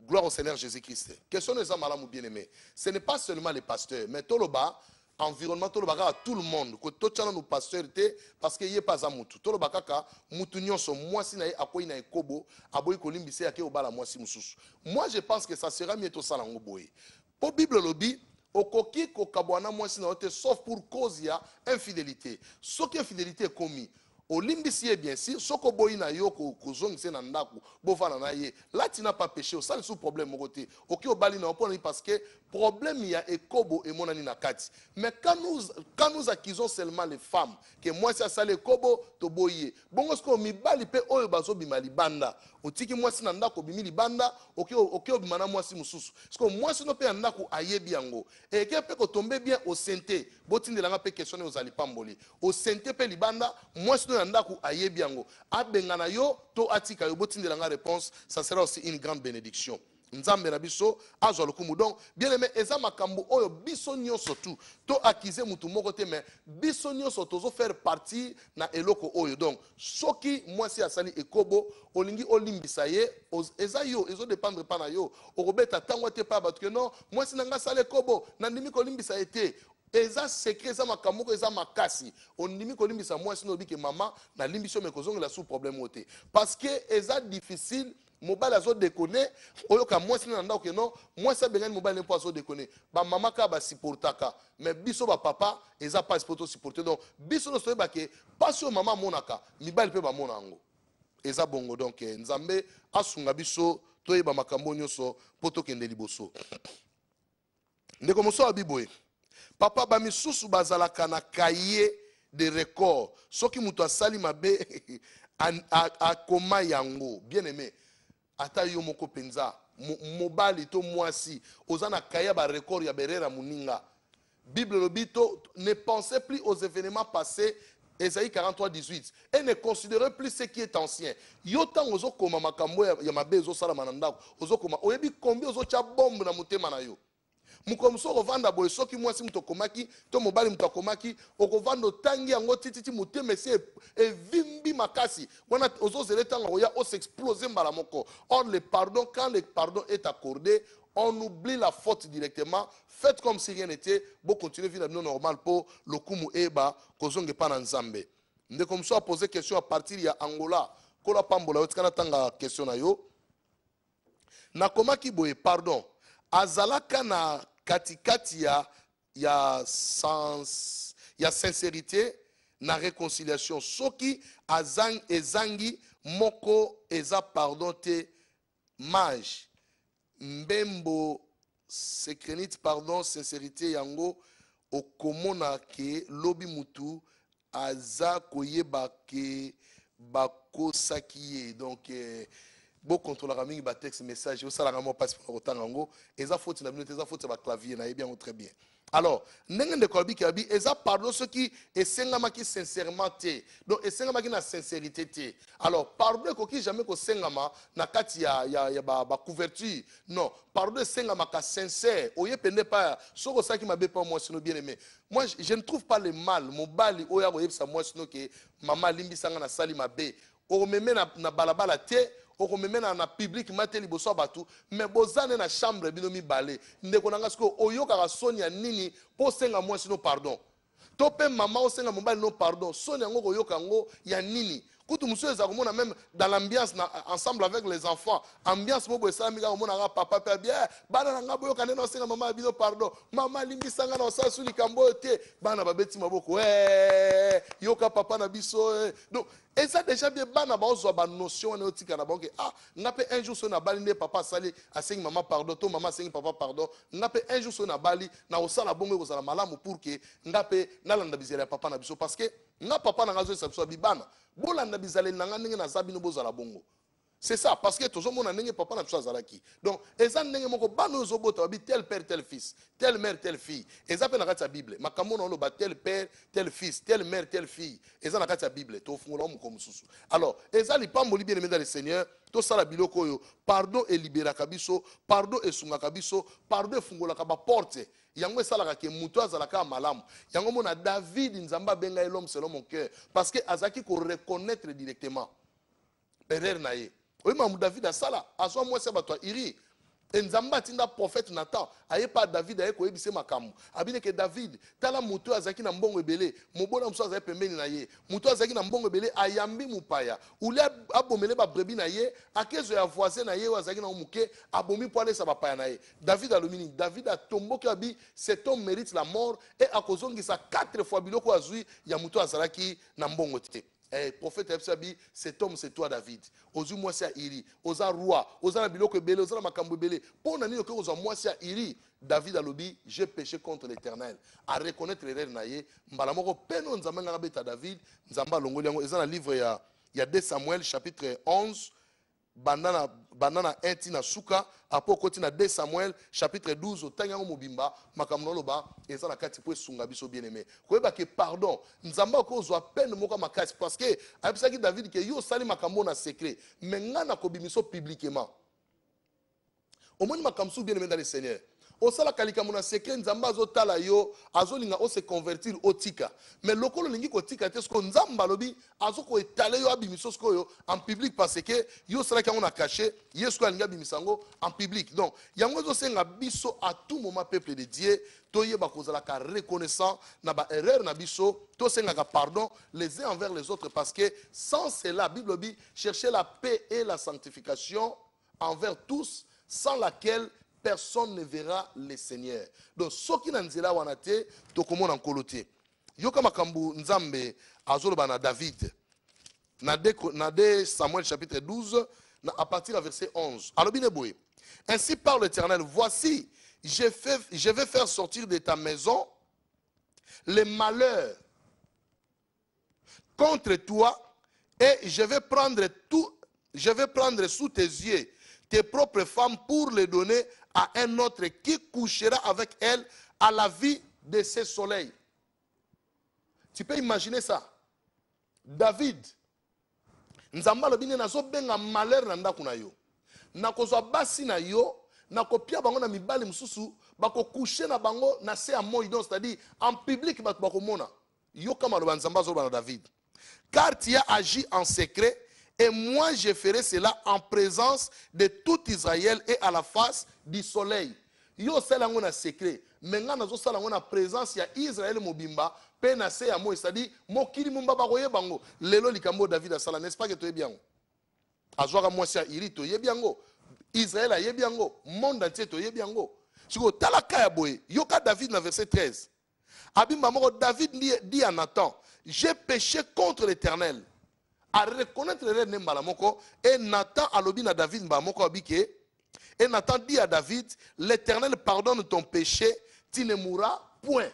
Gloire au Seigneur Jésus-Christ. Question de ou bien-aimé. Ce n'est pas seulement les pasteurs, mais Toloba, environnement Toloba, tout le monde. Que nos pasteurs pasteur parce qu'il n'y a pas à Moutou. Toloba kaka, Moutou nyonso, moi si naï, akoy naï kobo, aboy kolimbise, ake obala, moi si moussous. Moi je pense que ça sera mieux tout ça boy. Pour Bible lobby, okoki kabouana moi si naï, sauf pour cause ya infidélité. Sauf que infidélité est commise. olimbisi ye bien sur soki oboyi na yo kozongisa ye na ndako bovanda na ye lati na pa péché osalisi problème moko te oki obali na yo mpo nani parce que problème il y a Ekobo et Monani Nakati. Mais quand nous, quand nous accusons seulement les femmes, que moi ça ça Ekobo, bon, ce mi bali pe oyo bazo mali banda, otiki moi si nanda ko bimili banda, moi si mususu. moi si pe nanda ko et que pe ko tombe bien au sente, botin de langa pe questionne aux Au sente pe libanda, moi si no nanda ko aye yo, to atika yo botin de langa réponse, ça sera aussi une grande bénédiction nzambe na biso azwa lokumu donc bien aimé eza makambo oyo biso nyonso tu to akize mutu moko te mais biso nyonso faire partie na eloko oyo donc soki mwasi asali ekobo olingi olimbisa ye eza yo ezodépendre mpa na yo okobeta ntango te pas bato ke non mwasi na ngai asali ekobo nandimi kolimbisa ye te eza sekre eza makambo moko eza makasi ondimi kolimbisa mwasi na obi ke mama nalimbisi yo me kozongela sous problème oyo te parce que eza difficile mobali azodekone oyoka mwasi na ndako keno mwasi abengani mobali ne mpo azodekone bamama kaka basuportaka me biso bapapa eza mpasi mpo tosuporte donc biso nyonso toyeba ke mpasi oyo mama amonaka mibali mpe bamona yango eza bongo donk eh, nzambe asunga biso toyeba makambo nyonso mpo tokende liboso ndeko mosolo abi boye papa bamisusu bazalaka na kaye de record soki moto asali mabe akoma yango bien aimé ata yo moko penza, to mwasi oza na kaya record ya berera Muninga. bible l'obito ne pensez plus aux événements passés esaïe 43 18 et ne considérez plus ce qui est ancien yo ozo ma makambo ya mabe sala na ozo koma, oyebi kombi ozotya bombe na mutema na yo mukomso Rovanda okovanda boye soki mwasi moto akomaki to mobali moto okovanda otangi yango tititi e, evimbi makasi wana ozozele ntango oya osexplose mbala moko or le pardon quand le pardon est accordé on oublie la faute directement faites comme si rien n'était bo vi na bino normal mpo lokumu eba kozonge pas na nzambe ndeko a poser question partir ya angola kola pambola yo tika question na yo nakomaki boye pardon azalaka na Katikati, il y a, sincérité na réconciliation. Soki azang ezangi moko eza pardon te mage. Mbembo sekrenite pardon sincérité yango okomona ke lobi mutu aza koyeba ke bakosaki Donc eh, bokontrolaka mingi texte message au osalaka mwa Et mpona kotanga faut eza foti na bino faut ça va na baclavier bien ou très bien alors de ndeko alobiki alobi eza pardon la esengamaki sincèrement te donc esengamaki na sincérité t. alors pardon qui jamais kosengama na katia ya, ya, ya bacouverture couverture. non pardon esengamaka sincère oyebende pa qui osalaki mabe ça qui m'a bien aimé moi je ne trouve pas le mal Mon oyo akoyebisa mwasi no moi mama que maman mabe sanga na, na balabala te okomemena na publike ma te liboso ya bato me boza nde na chambre bino mibale ndeko na ngai sikoyo oyokaka soni ya nini mpo osenga mwasi no pardon to mpe mama osenga mobali no pardon soni yango koyoka yango ya nini kutu mosusu eza komona même dans l'ambiance na, ensemble avec les enfants ambiance moko esalami kaka omonaka papa mpe abi eh, bana na ngai boyoka nde na osenga mama ya pardon mama alimbisa ngai na osala su likambo oyo te bana babeti maboko e yoka papa na biso donc et ça déjà bien on a wana otikana bango ah on a un jour Bali a papa sali signé maman pardon maman, maman signé papa pardon on un jour soki Bali na Bali, bongo la malamu pour que nga na nalanda bizela ya papa na parce que n'a papa na nga ça, biso ya bibana bolanda bizaleli na ça naza bino bozala bongo c'est ça parce que tozomona ndenge papa à la qui. donc eza ndenge moko bana oyo ezobota tel père tel fils tel mère tel fille eza mpe na kati sa bible makambo lo ba tel père tel fils telle mère telle fille eza na kati sa bible Tout le o comme mosusu alors eza lipamboli bien aimé dans le seigneur Tout la biloko oyo pardon et libéra Kabiso. pardon et esungaka Kabiso. pardon efungolaka baporte yango esalaka ke moto azalaka ya malamu yango mona david n'zamba abenga ye l'homme selon mon cœur parce que azalaki koreconnaitre directement Père naye. David a sala a azwa moi moi bato toi, iri Enzamba atinda prophète natan aye pa David aye koyebisa makambo ke David, tala muto azaki na mbongo ebele mobola mosusu azali pembeni na ye moto oyo na mbongo ebele ayambi mopaya uli abomele babrebi na ye ya voisin na ou oyo azalaki nango abomi mpo sa bapaya na ye David a David a atomboki abi cet homme mérite la mort et e akozongisa quatre fois biloko azui ya muto azaki Zaki na mbongo te eh, prophète cet homme c'est toi David. Ozu mwasia iri, osa roi, osa la biloko osa oza na makambo bele. Pour ni que iri, David a j'ai péché contre l'Éternel. À reconnaître les rêves naïe. mbala peine peno nzamba ngabeta David, nzamba longo yango, na livre ya ya 2 Samuel chapitre 11 banda na banda na 1 ntina suka apo okoti na 2 samuel chapitre 12 otangi yango mobimba makambo na oloba eza na kati mpo esunga biso bien aimé koyeba ke pardon nzambe akozwa pene moko ya makasi parce ke ayebisaki david ke yo osali makambo na secret me ngai nakobimiso publiquement omoni makambo su bien aimé dans le seigneur osala kalika na sekre nzamba azotala yo azolinga ose convertir otika me lokolo olingi kotika te lobi nzambe alobi azokoetale yo abimiso yo en public parce que yo osalaki yango na caché ye sikoyo alingi abimisa en public donc yango senga biso à tout moment peuple de dieu kozala ka reconnaissant na erreur na biso ka pardon les uns envers les autres parce que sans cela bible lobi cherchez la paix et la sanctification envers tous sans laquelle personne ne verra le Seigneur. Donc, soki na nzela wana te, en nkolo Yo Yoka makambu nzambe azoloba na David. Na de, na Samuel chapitre 12, na, à partir du verset 11. Alobine Ainsi parle l'Éternel, voici, je, je vais faire sortir de ta maison les malheurs contre toi et je vais prendre tout, je vais prendre sous tes yeux tes propres femmes pour les donner à un autre qui couchera avec elles à la vie de ses soleils. Tu peux imaginer ça. David, nous avons un malheur dans na yo. na yo nakozwa basi na yo nakopia bango na mibali mosusu bako na bango na se ya moi donc c'est-à-dire en public bato mona. yoka maloba nzambe azoba na david car tu as agi en secret et moi, je ferai cela en présence de tout Israël et à la face du soleil. Yo on a secret. Menga nazo on a présence Il y a Israël mobimba pe na se ya mo c'est-à-dire mokili mumba ba koye bango. Lelo likambo David a sala n'est-ce pas que tu es bien? Azwaka moi c'est iri Tu es bien? Israël a bien? biango. Monde entier to ye biango. Siko talaka ya boye. Yoka David na verset 13. Abimba David dit à Nathan, j'ai péché contre l'Éternel à reconnaître les mbala et Nathan alobi David abike et Nathan dit à David l'Éternel pardonne ton péché tu ne mourras point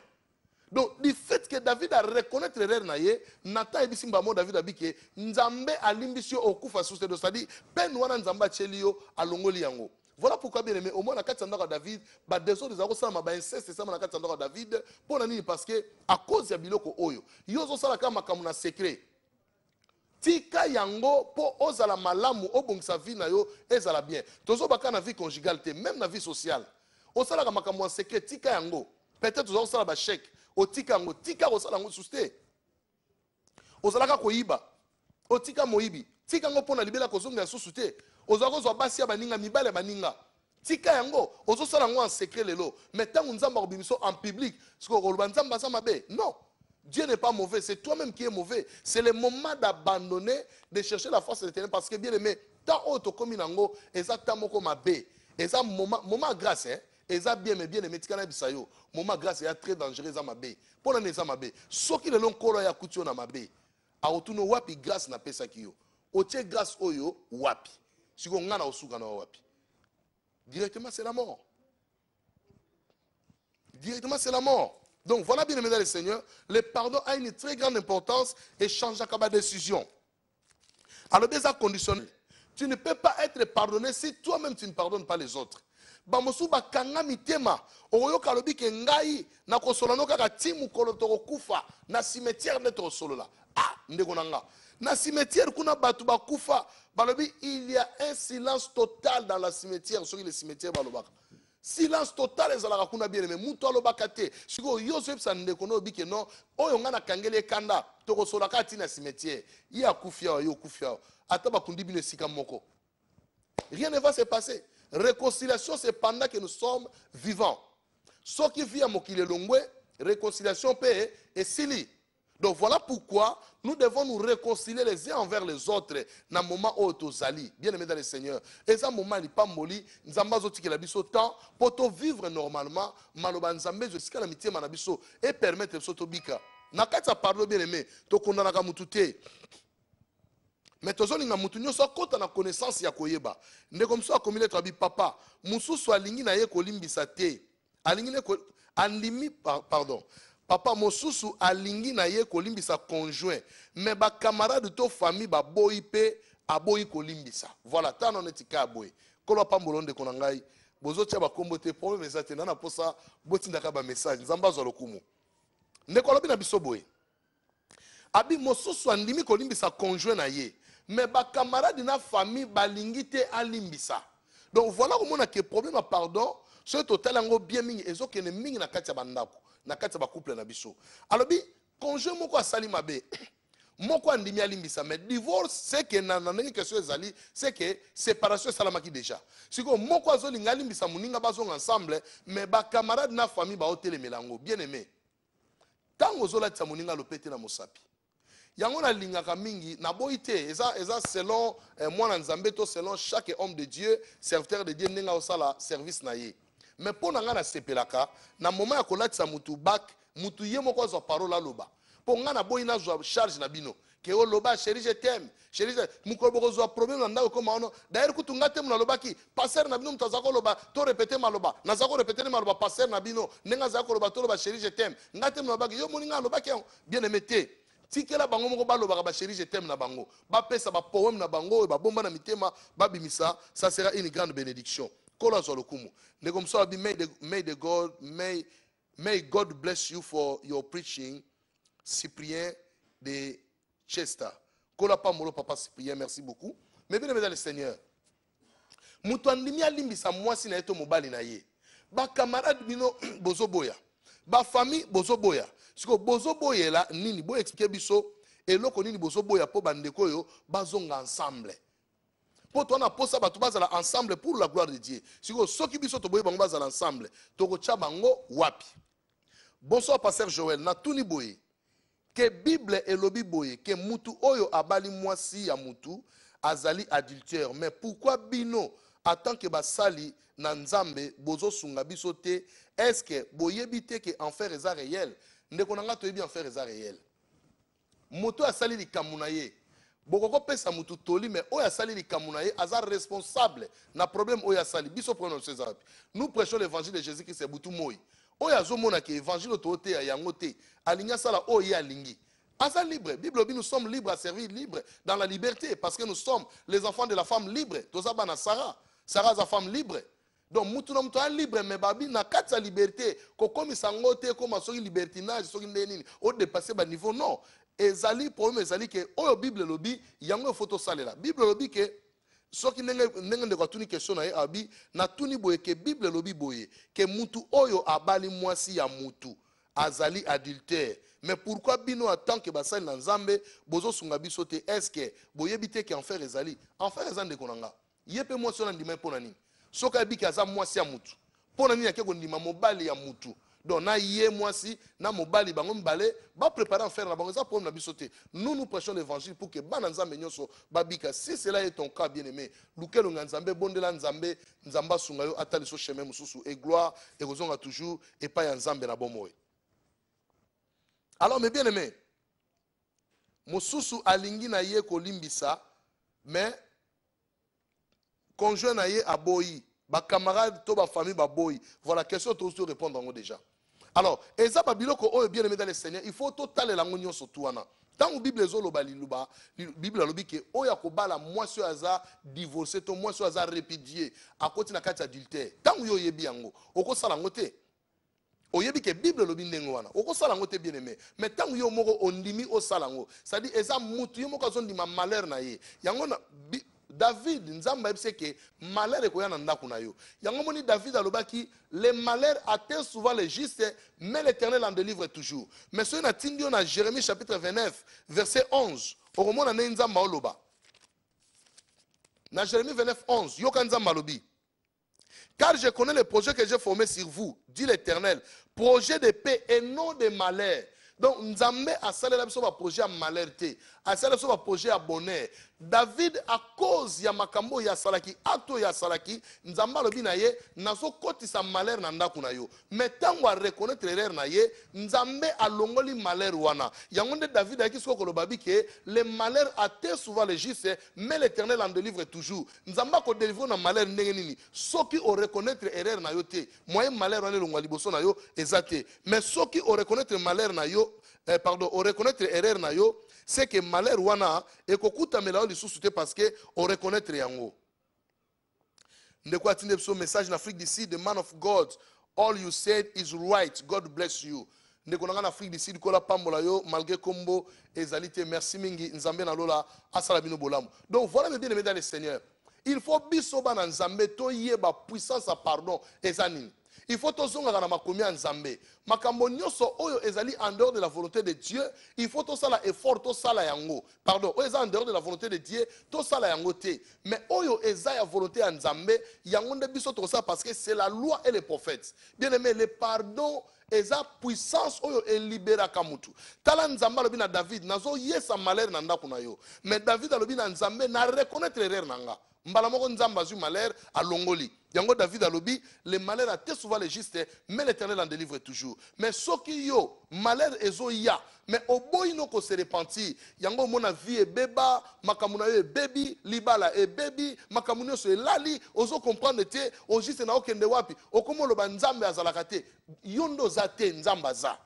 donc du fait que David a reconnaître l'erreur naye Nathan et David abike nzambe coup okufa sous c'est à dire peine nzamba chelio alongoli liango voilà pourquoi bien aimé au moins na David ba désordre za kosala ba David parce que à cause la biloko oyo yo zo sala kama secret tika yango po ozala malamu obongisa vie na yo ezala bien tozobaka na vie conjugale même na vie sociale osalaka makambo en secret. tika yango peut-être oza kosala o tika yango tika kosala yango lisusu te ozalaka koyiba otika moyibi tika yango po na libela kozonga lisusu te ozala kozwa basi ya baninga mibale ya baninga tika yango ozosala yango en secret lelo mai ntango nzambe akobimiso en public, sikoki koloba nzambe aza mabe non Dieu n'est pas mauvais, c'est toi-même qui es mauvais. C'est le moment d'abandonner, de chercher la force de l'éternel. Parce que, bien aimé, tant haut comme nango, exactement comme Et exact moment, moment grâce, hein. Eza bien mais bien aimé tikana bisayo moment grâce ya très dangereux l'année, ça ma ne ma qui soki le long kolo ya kutio na bé. a otuno ah, wapi grâce na pesa kiyo otie grâce oyo wapi Si ngana osuka na wapi directement c'est la mort directement c'est la mort donc voilà, bien aimé dans le Seigneur, le pardon a une très grande importance et change à décision. Alors, déjà conditionné, Tu ne peux pas être pardonné si toi-même tu ne pardonnes pas les autres. bamosusu bakanga mitema kalobi alobi ke ngai nakosolano kaka ti mokolo kufa na cimetière nde tokosolola ah ndeko na na cimetière kuna batuba kufa balobi il y a un silence total dans la cimetière sur le cimetière balobaka silence total zala kuna bien aimé mutu si Joseph yo oyo na cimetière ya kufia ya kufia. ata moko rien ne va se passer réconciliation c'est pendant que nous sommes vivants ce qui vient, réconciliation et esili donc voilà pourquoi nous devons nous réconcilier les uns envers les autres dans le moment où Bien aimé dans le Seigneur. Et ce moment n'est pas moli, nous avons que la biso temps pour vivre normalement, jusqu'à l'amitié et permettre sotobika. Na bien aimé, to Mais Mais nous sommes nous na connaissance ya ndeko lettre papa na yekolim pardon papa mosusu alingi na ye kolimbisa conjoint me bacamarade to famille baboyi mpe aboyi kolimbisa voilà ntano neti ka aboye nkolo apambola ndeko na ngai bozotia bakombo te probleme eza te nda na mposa botindaka bamessage nzambe azwa lokumu ndeko alobi na biso boye abi mosusu andimi kolimbisa conjoint na ye me bakamarade na famille balingi te alimbisa donc voilà komona ke problème ya pardon soki totali yango bien mingi ezokende mingi na kati ya bandako na kati ya bacouple na biso alobi conje moko asali mabe moko andimi alimbisa mais divorce seke na, na ndenge question ezali que séparation esalamaki déjà Siko moko lingali alimbisa moninga bazonga ensemble mais ba camarade na famille ba baotelemela melango bien aimé tango zola moninga lope te na mosapi yango nalingaka mingi na boite, eza, eza selon eh, mwana nzambe to selon chaque homme de dieu serviteur de dieu na osala service na ye mais pour n'agana se pelaka, na moment ya nous mutu bak ye moko azwa parole Pour mpo nous avons charge na bino ke loba chérie, je teme Nous avons un problème na avons Tu ki, na bino moto aza koloba to Nous maloba naza problème nous maloba passer na bino Nous to loba toloba chérie, je teme Nous temu un yo moninga loba alobaki yango hein. bien avons te la bango moko chérie je t'aime na bango ba poème na bango ba bomba na mitema bimisa ça sera une grande bénédiction kola lokumu ndeko msalabi may the, may the god may, may god bless you for your preaching cyprien de chester kola pamolo papa cyprien merci beaucoup mais bien aimé le seigneur Muto andimi alimbisa mwasi na ye to mobali na ye camarade bino bozoboya famille bozoboya bozoboya là? nini expliquer biso eloko nini bozoboya mpo bandeko yo bazonga ensemble pour to wana mposa ensemble pour la gloire de dieu sikoyo soki biso toboyi bango bazala ensemble tokotya bango wapi bonsoir paster joel natuni boye Que bible elobi boye Que mutu oyo abali mwasi ya mutu azali adultère mais pourquoi bino atanke basali na nzambe sunga biso te que Boye te que enfer est réel ndeko na bien enfer est réel moto a sali na kamunaye. Bokoko pesa toli sali aza responsable na problème oya sali. biso biso nous prêchons l'évangile de jésus christ ya butu mona ki évangile alingi aza libre bible nous sommes libres à servir libre dans la liberté parce que nous sommes les enfants de la femme libre toza bana Sarah sara femme libre donc moutou libre mais babi na liberté Nous yango te ekoma soki libertinage soki non ezali problème ezali que oyo bible lobi yango e photo la bible lobi ke soki ndenge, ndenge ndeko atuni question na ye abi natuni boye ke bible lobi boye ke mutu oyo abali mwasi ya mutu azali adultère mais pourquoi bino que basali na nzambe sunga biso te ce boyebi te ke enfer ezali enfer eza ndeko na nga ye mpe mwasi oyo nandima ye mpo na nini soki ayebi ke aza mwasi ya mutu mpo na nini ake kondima mobali ya mutu donc na moi si, na mobali bango ba baprépare faire la nous nous prêchons l'évangile pour que bana nzambe nyonso babika si cela est ton cas bien aimé lukelonga nzambe bonde nzambe nzambe nzamba yo atali liso chemin mosusu egloire ekozonga toujours pas nzambe na alors mes bien aimé mususu alingi na ye kolimbisa mais conjoint na ye aboyi camarades, to ba baboyi voilà question tozo répondre déjà alors eza babiloko oyo bien aimé dans le seigneur il faut totalela yango nyonso tu wana ntango bible ezoloba liluba bible alobi ke oyo akobala mwasi oyo aza divorce to mwasi oyo répudié, à akoti na kati ya adultère ntango yo oyebi yango okosala yango te oyebi ke bible lobi ndenge wana okosala sala ngote bien aimé mais ntango yo moko ondimi osala yango c'est à dire eza mutu ye moko ma malheur na ye yango david nzambe ayebisi eke malheur ekoya na y na yo yango moni david alobaki le malheur atteint souvent les justes, mais l'éternel en délivre toujours mais ce natindi yo na jérémie chapitre 29 verset 11 okomona ndenge nzamba oloba. na jérémie 29 11 yoka car je connais le projet que j'ai formé sur vous dit l'éternel projet de paix et non de malheur donc nous avons biso projet à malheur te asalela biso bonheur david à cause ya makambo ya salaki ato ya salaki Nzamba Lobinaye, na ye koti malheur na ndako na yo me a reconnaître erreur na ye nzambe alongoli malheur wana yango nde david Aki Soko koloba bike le malheur ate souvent le juste mais l'éternel en délivre toujours ko délivre na malheur ndenge nini soki reconnaître erreur na yo te moye malheur wana elongwa liboso na yo eza te mais soki reconnaître malheur na yo eh, pardon, au reconnaître erreur na yo que malheur wana kokuta yo lisusu te parce que reconnaître yango ndeko atinde biso message en afrique d'ici the man of god all you said is right god bless you Ne na nga afrique du sud kola pambola yo malgré kombo ezalite, merci mingi nzambe na asala bino bolamu donc voilà mes bien aimés dans le seigneur il faut biso na nzambe yeba puissance à pardon ezanini il faut tout tozongaka na makomi ya Dieu makambo nyonso oyo ezali en dehors de la volonté de dieu il faut tout tosala effort tosala yango pardon oyo eza en dehors de la volonté de dieu tosala yango te mais oyo eza ya volonté en Zambé, yango de biso ça, parce que c'est la loi et les prophètes bien aimé le pardon et sa puissance oyo eliberaka mutu tala nzambe alobi na david nazoyesa malere na ndako na yo mais david alobi na nzambe na reconnaître erreur nanga». nga mbala moko nzambe azwi Longoli. alongoli yango david alobi le a ate souvent le mais l'éternel en délivre toujours mais soki yo malheur ezoya me oboyi no kose repentir yango omona vie ebeba makambo na yo ebebi libala ebebi makambo nyonso elali ozokomprendre te ojuste na okende wapi okómi oloba nzambe azalaka te yo nde oza te nzambe aza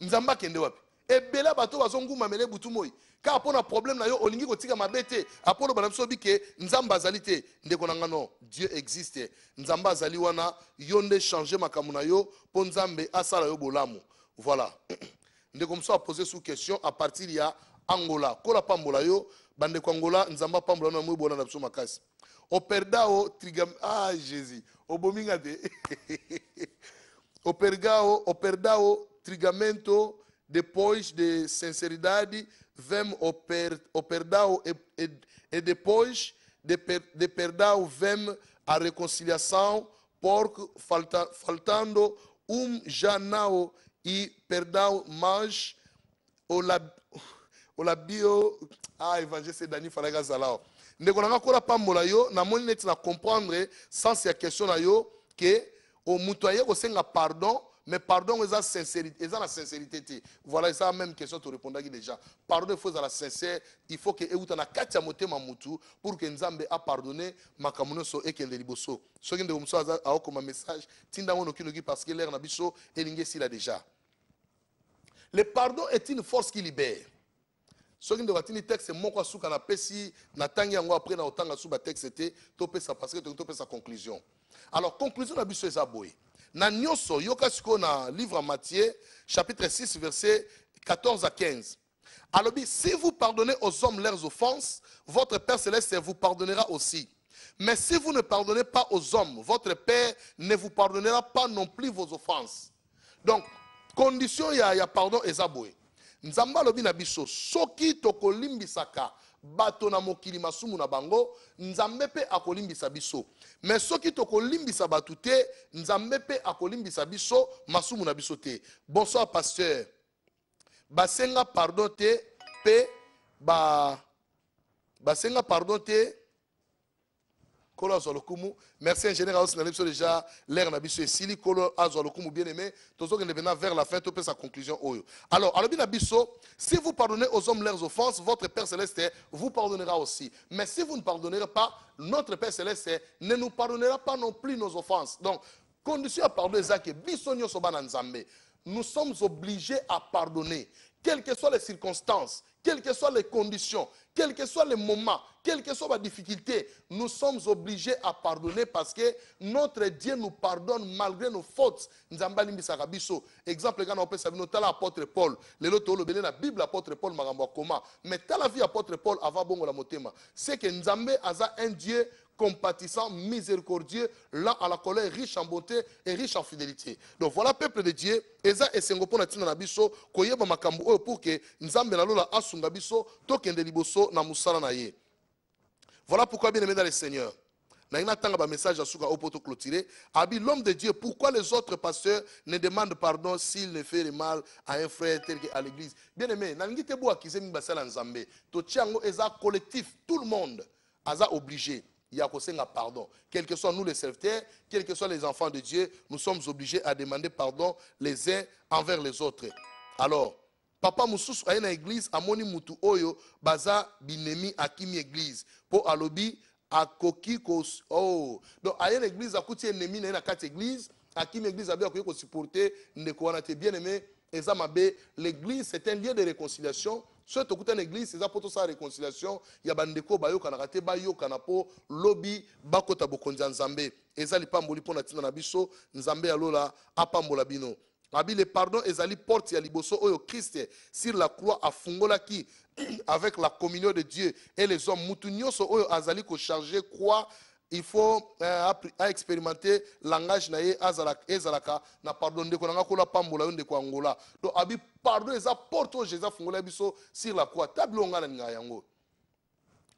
nzambe akende wapi ebele bato bazongumamela ebutu moi kaka mpo na problème na yo olingi kotika mabe te apo olobana biso bike nzambe azali te ndeko na nga no dieu existe nzambe azali wana yo nde change makambo na yo mpo nzambe asala yo bolamu voilà ndeko mosusu apose sous question à partir ya angola kola pambola yo bandeko angola nzambe apambola yo na moyebola na biso makasi operdao trigam ah jésus obominga te operdao operdao trigamento depois de sinceridade vem o, perdão e, e, e depois de, per, de perdão vem a reconciliação, porque faltando um já não e perdão, mas o, lab, o labio. Ai, Evangelho Dani fala ne ndeko na pas kola pambola na namoni net na comprendre sans ya question na yo que o moto aye senga pardon mais pardon eza sincérité eza la sincérité te voilà eza même question qui déjà pardon ifo la sincère il faut que euta na kati ya motema motu pour ke nzambe apardonne makambo nyonso ekende liboso soki ndeko mosusu aokoma message tindango nokinoki parce que l'air na biso elingi a déjà le pardon est une force qui libère soki ndeko atindi texte moko asuka na pesi na ntangi yango après na otanga su batexte te topesa parce que sa conclusion alors conclusion na biso eza na nyonso yoka na livre ya matthieu chapitre 6 verset 14 à 15 alobi si vous pardonnez aux hommes leurs offenses votre père céleste vous pardonnera aussi mais si vous ne pardonnez pas aux hommes votre père ne vous pardonnera pas non plus vos offenses donc condition y a pardon et alobi biso soki tokolimbisaka bato na mokili masumu na bango nzambe mpe akolimbisa biso me soki tokolimbisa bato te nzambe mpe akolimbisa biso masumu na biso te bonsoir pasteur basenga pardon te mpe ba, basenga pardon te kolo azwa Merci merci général au biso déjà l'aire na biso esili kolo azwa bien aimé tozokende devenant vers la fin sa conclusion alors alobi na si vous pardonnez aux hommes leurs offenses votre père céleste vous pardonnera aussi mais si vous ne pardonnerez pas notre père céleste ne nous pardonnera pas non plus nos offenses donc condition à pardonner Zaké bisonyo biso nous sommes obligés à pardonner quelles que soient les circonstances quelles que soient les conditions, quels que soient les moments, quelles que soient les difficultés, nous sommes obligés à pardonner parce que notre Dieu nous pardonne malgré nos fautes. Exemple, quand on peut savoir, nous l'apôtre Paul, les autres, la Bible, l'apôtre Paul, mais telle la vie apôtre Paul avant bon la Motema. C'est que nous avons un Dieu compatissant, miséricordieux, lent à la colère, riche en beauté et riche en fidélité. Donc voilà peuple de Dieu, eza et mpo na na biso koyeba makambo oyo pour que nzambe na lola asunga biso tokende liboso na musala na ye. Voilà pourquoi bien aimé dans le Seigneur. un message à Souka Opoto clôturé. Abi l'homme de Dieu, pourquoi les autres pasteurs ne demandent pardon s'il ne fait le mal à un frère tel qu'à l'église Bien aimé, na bo akize mi basala nzambe. To tiango collectif, tout le monde asa obligé. Yakosenga pardon. Quels que soient nous les serviteurs, quels que soient les enfants de Dieu, nous sommes obligés à demander pardon les uns envers les autres. Alors, papa mosusu a une église amoni mutu oyo baza binemi akimi église Po alobi akoki ko oh. donc a une église akuti enemi na na kati église akimi église a akoki kosupporte ndeko ne te bien aimé eza l'église c'est un lieu de réconciliation soki tokuta église, eglize eza mpo tosala réconciliation y a bandeko bayokanaka te bayo kanapo lobby bakota bokonzi nzambe eza lipamboli mpo na na biso nzambe alola apambola bino abile pardon ezali porte ya liboso oyo kriste sur la croix ki avec la communion de dieu et les hommes mutu nyonso oyo azali charger croix il faut euh, expérimenter langage et ye ezalaka na pardon de na nga kola pambola yonde ko angola. donc abi pardon ezaporto porte oyo jésus biso sur la croix blonga, na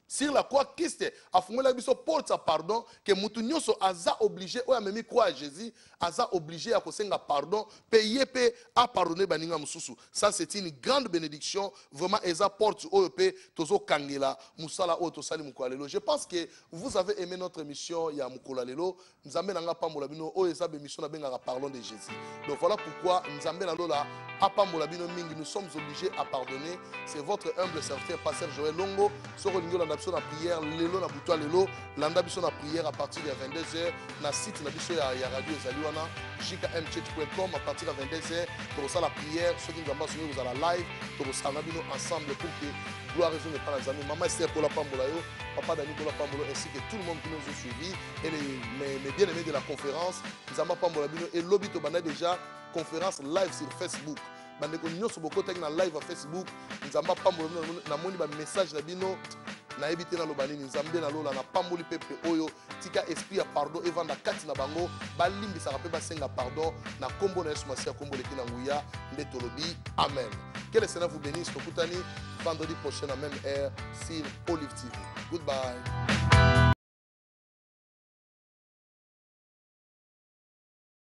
sur la croix Christ a afungolaki biso porte pardon que mutu so aza obligé oyo même croix Jésus aza obligé à ya kosenga pardon pe payer à pardonner, baninga mususu. ça c'est une grande bénédiction vraiment eza porte oyo pe musala mosala oyo tosali mokolo lelo je pense que vous avez aimé notre émission ya mokolo Nous nzambe na nga apambola bino émission, eza bémission à parlons de Jésus donc voilà pourquoi nzambe na à apambola bino mingi nous sommes obligés à pardonner c'est votre humble serviteur pasteur Joël Longo soko lingi sur la prière l'élo la bouteille l'élo, lelo landa biso prière à partir de 22h na site na biso à ya radio ezali jkmchurch.com à partir de 22h pour ça la prière soki vous à la live pour tokosala bino ensemble pour que gloire pas pas les Maman maman ester pour pambola yo papa dani la pambola ainsi que tout le monde qui nous a suivi et les, mes, bien aimés de la conférence nzambe et bino elobi a déjà conférence live sur facebook bandeko nyonso bokotaki na live ya facebook nzambe apambola bino namoni bamessage na bino nayebi te naloba nini nzambe nalola napamboli peple oyo tika esprit ya pardon evanda kati na bango balimbisaka mpe basenga pardon na nkombo na yesu masiya nkombo leki na nguya nde tolobi amen que le seigneur vous bénisse tokutani vendredi prochain à même heure sur olive tv goodbye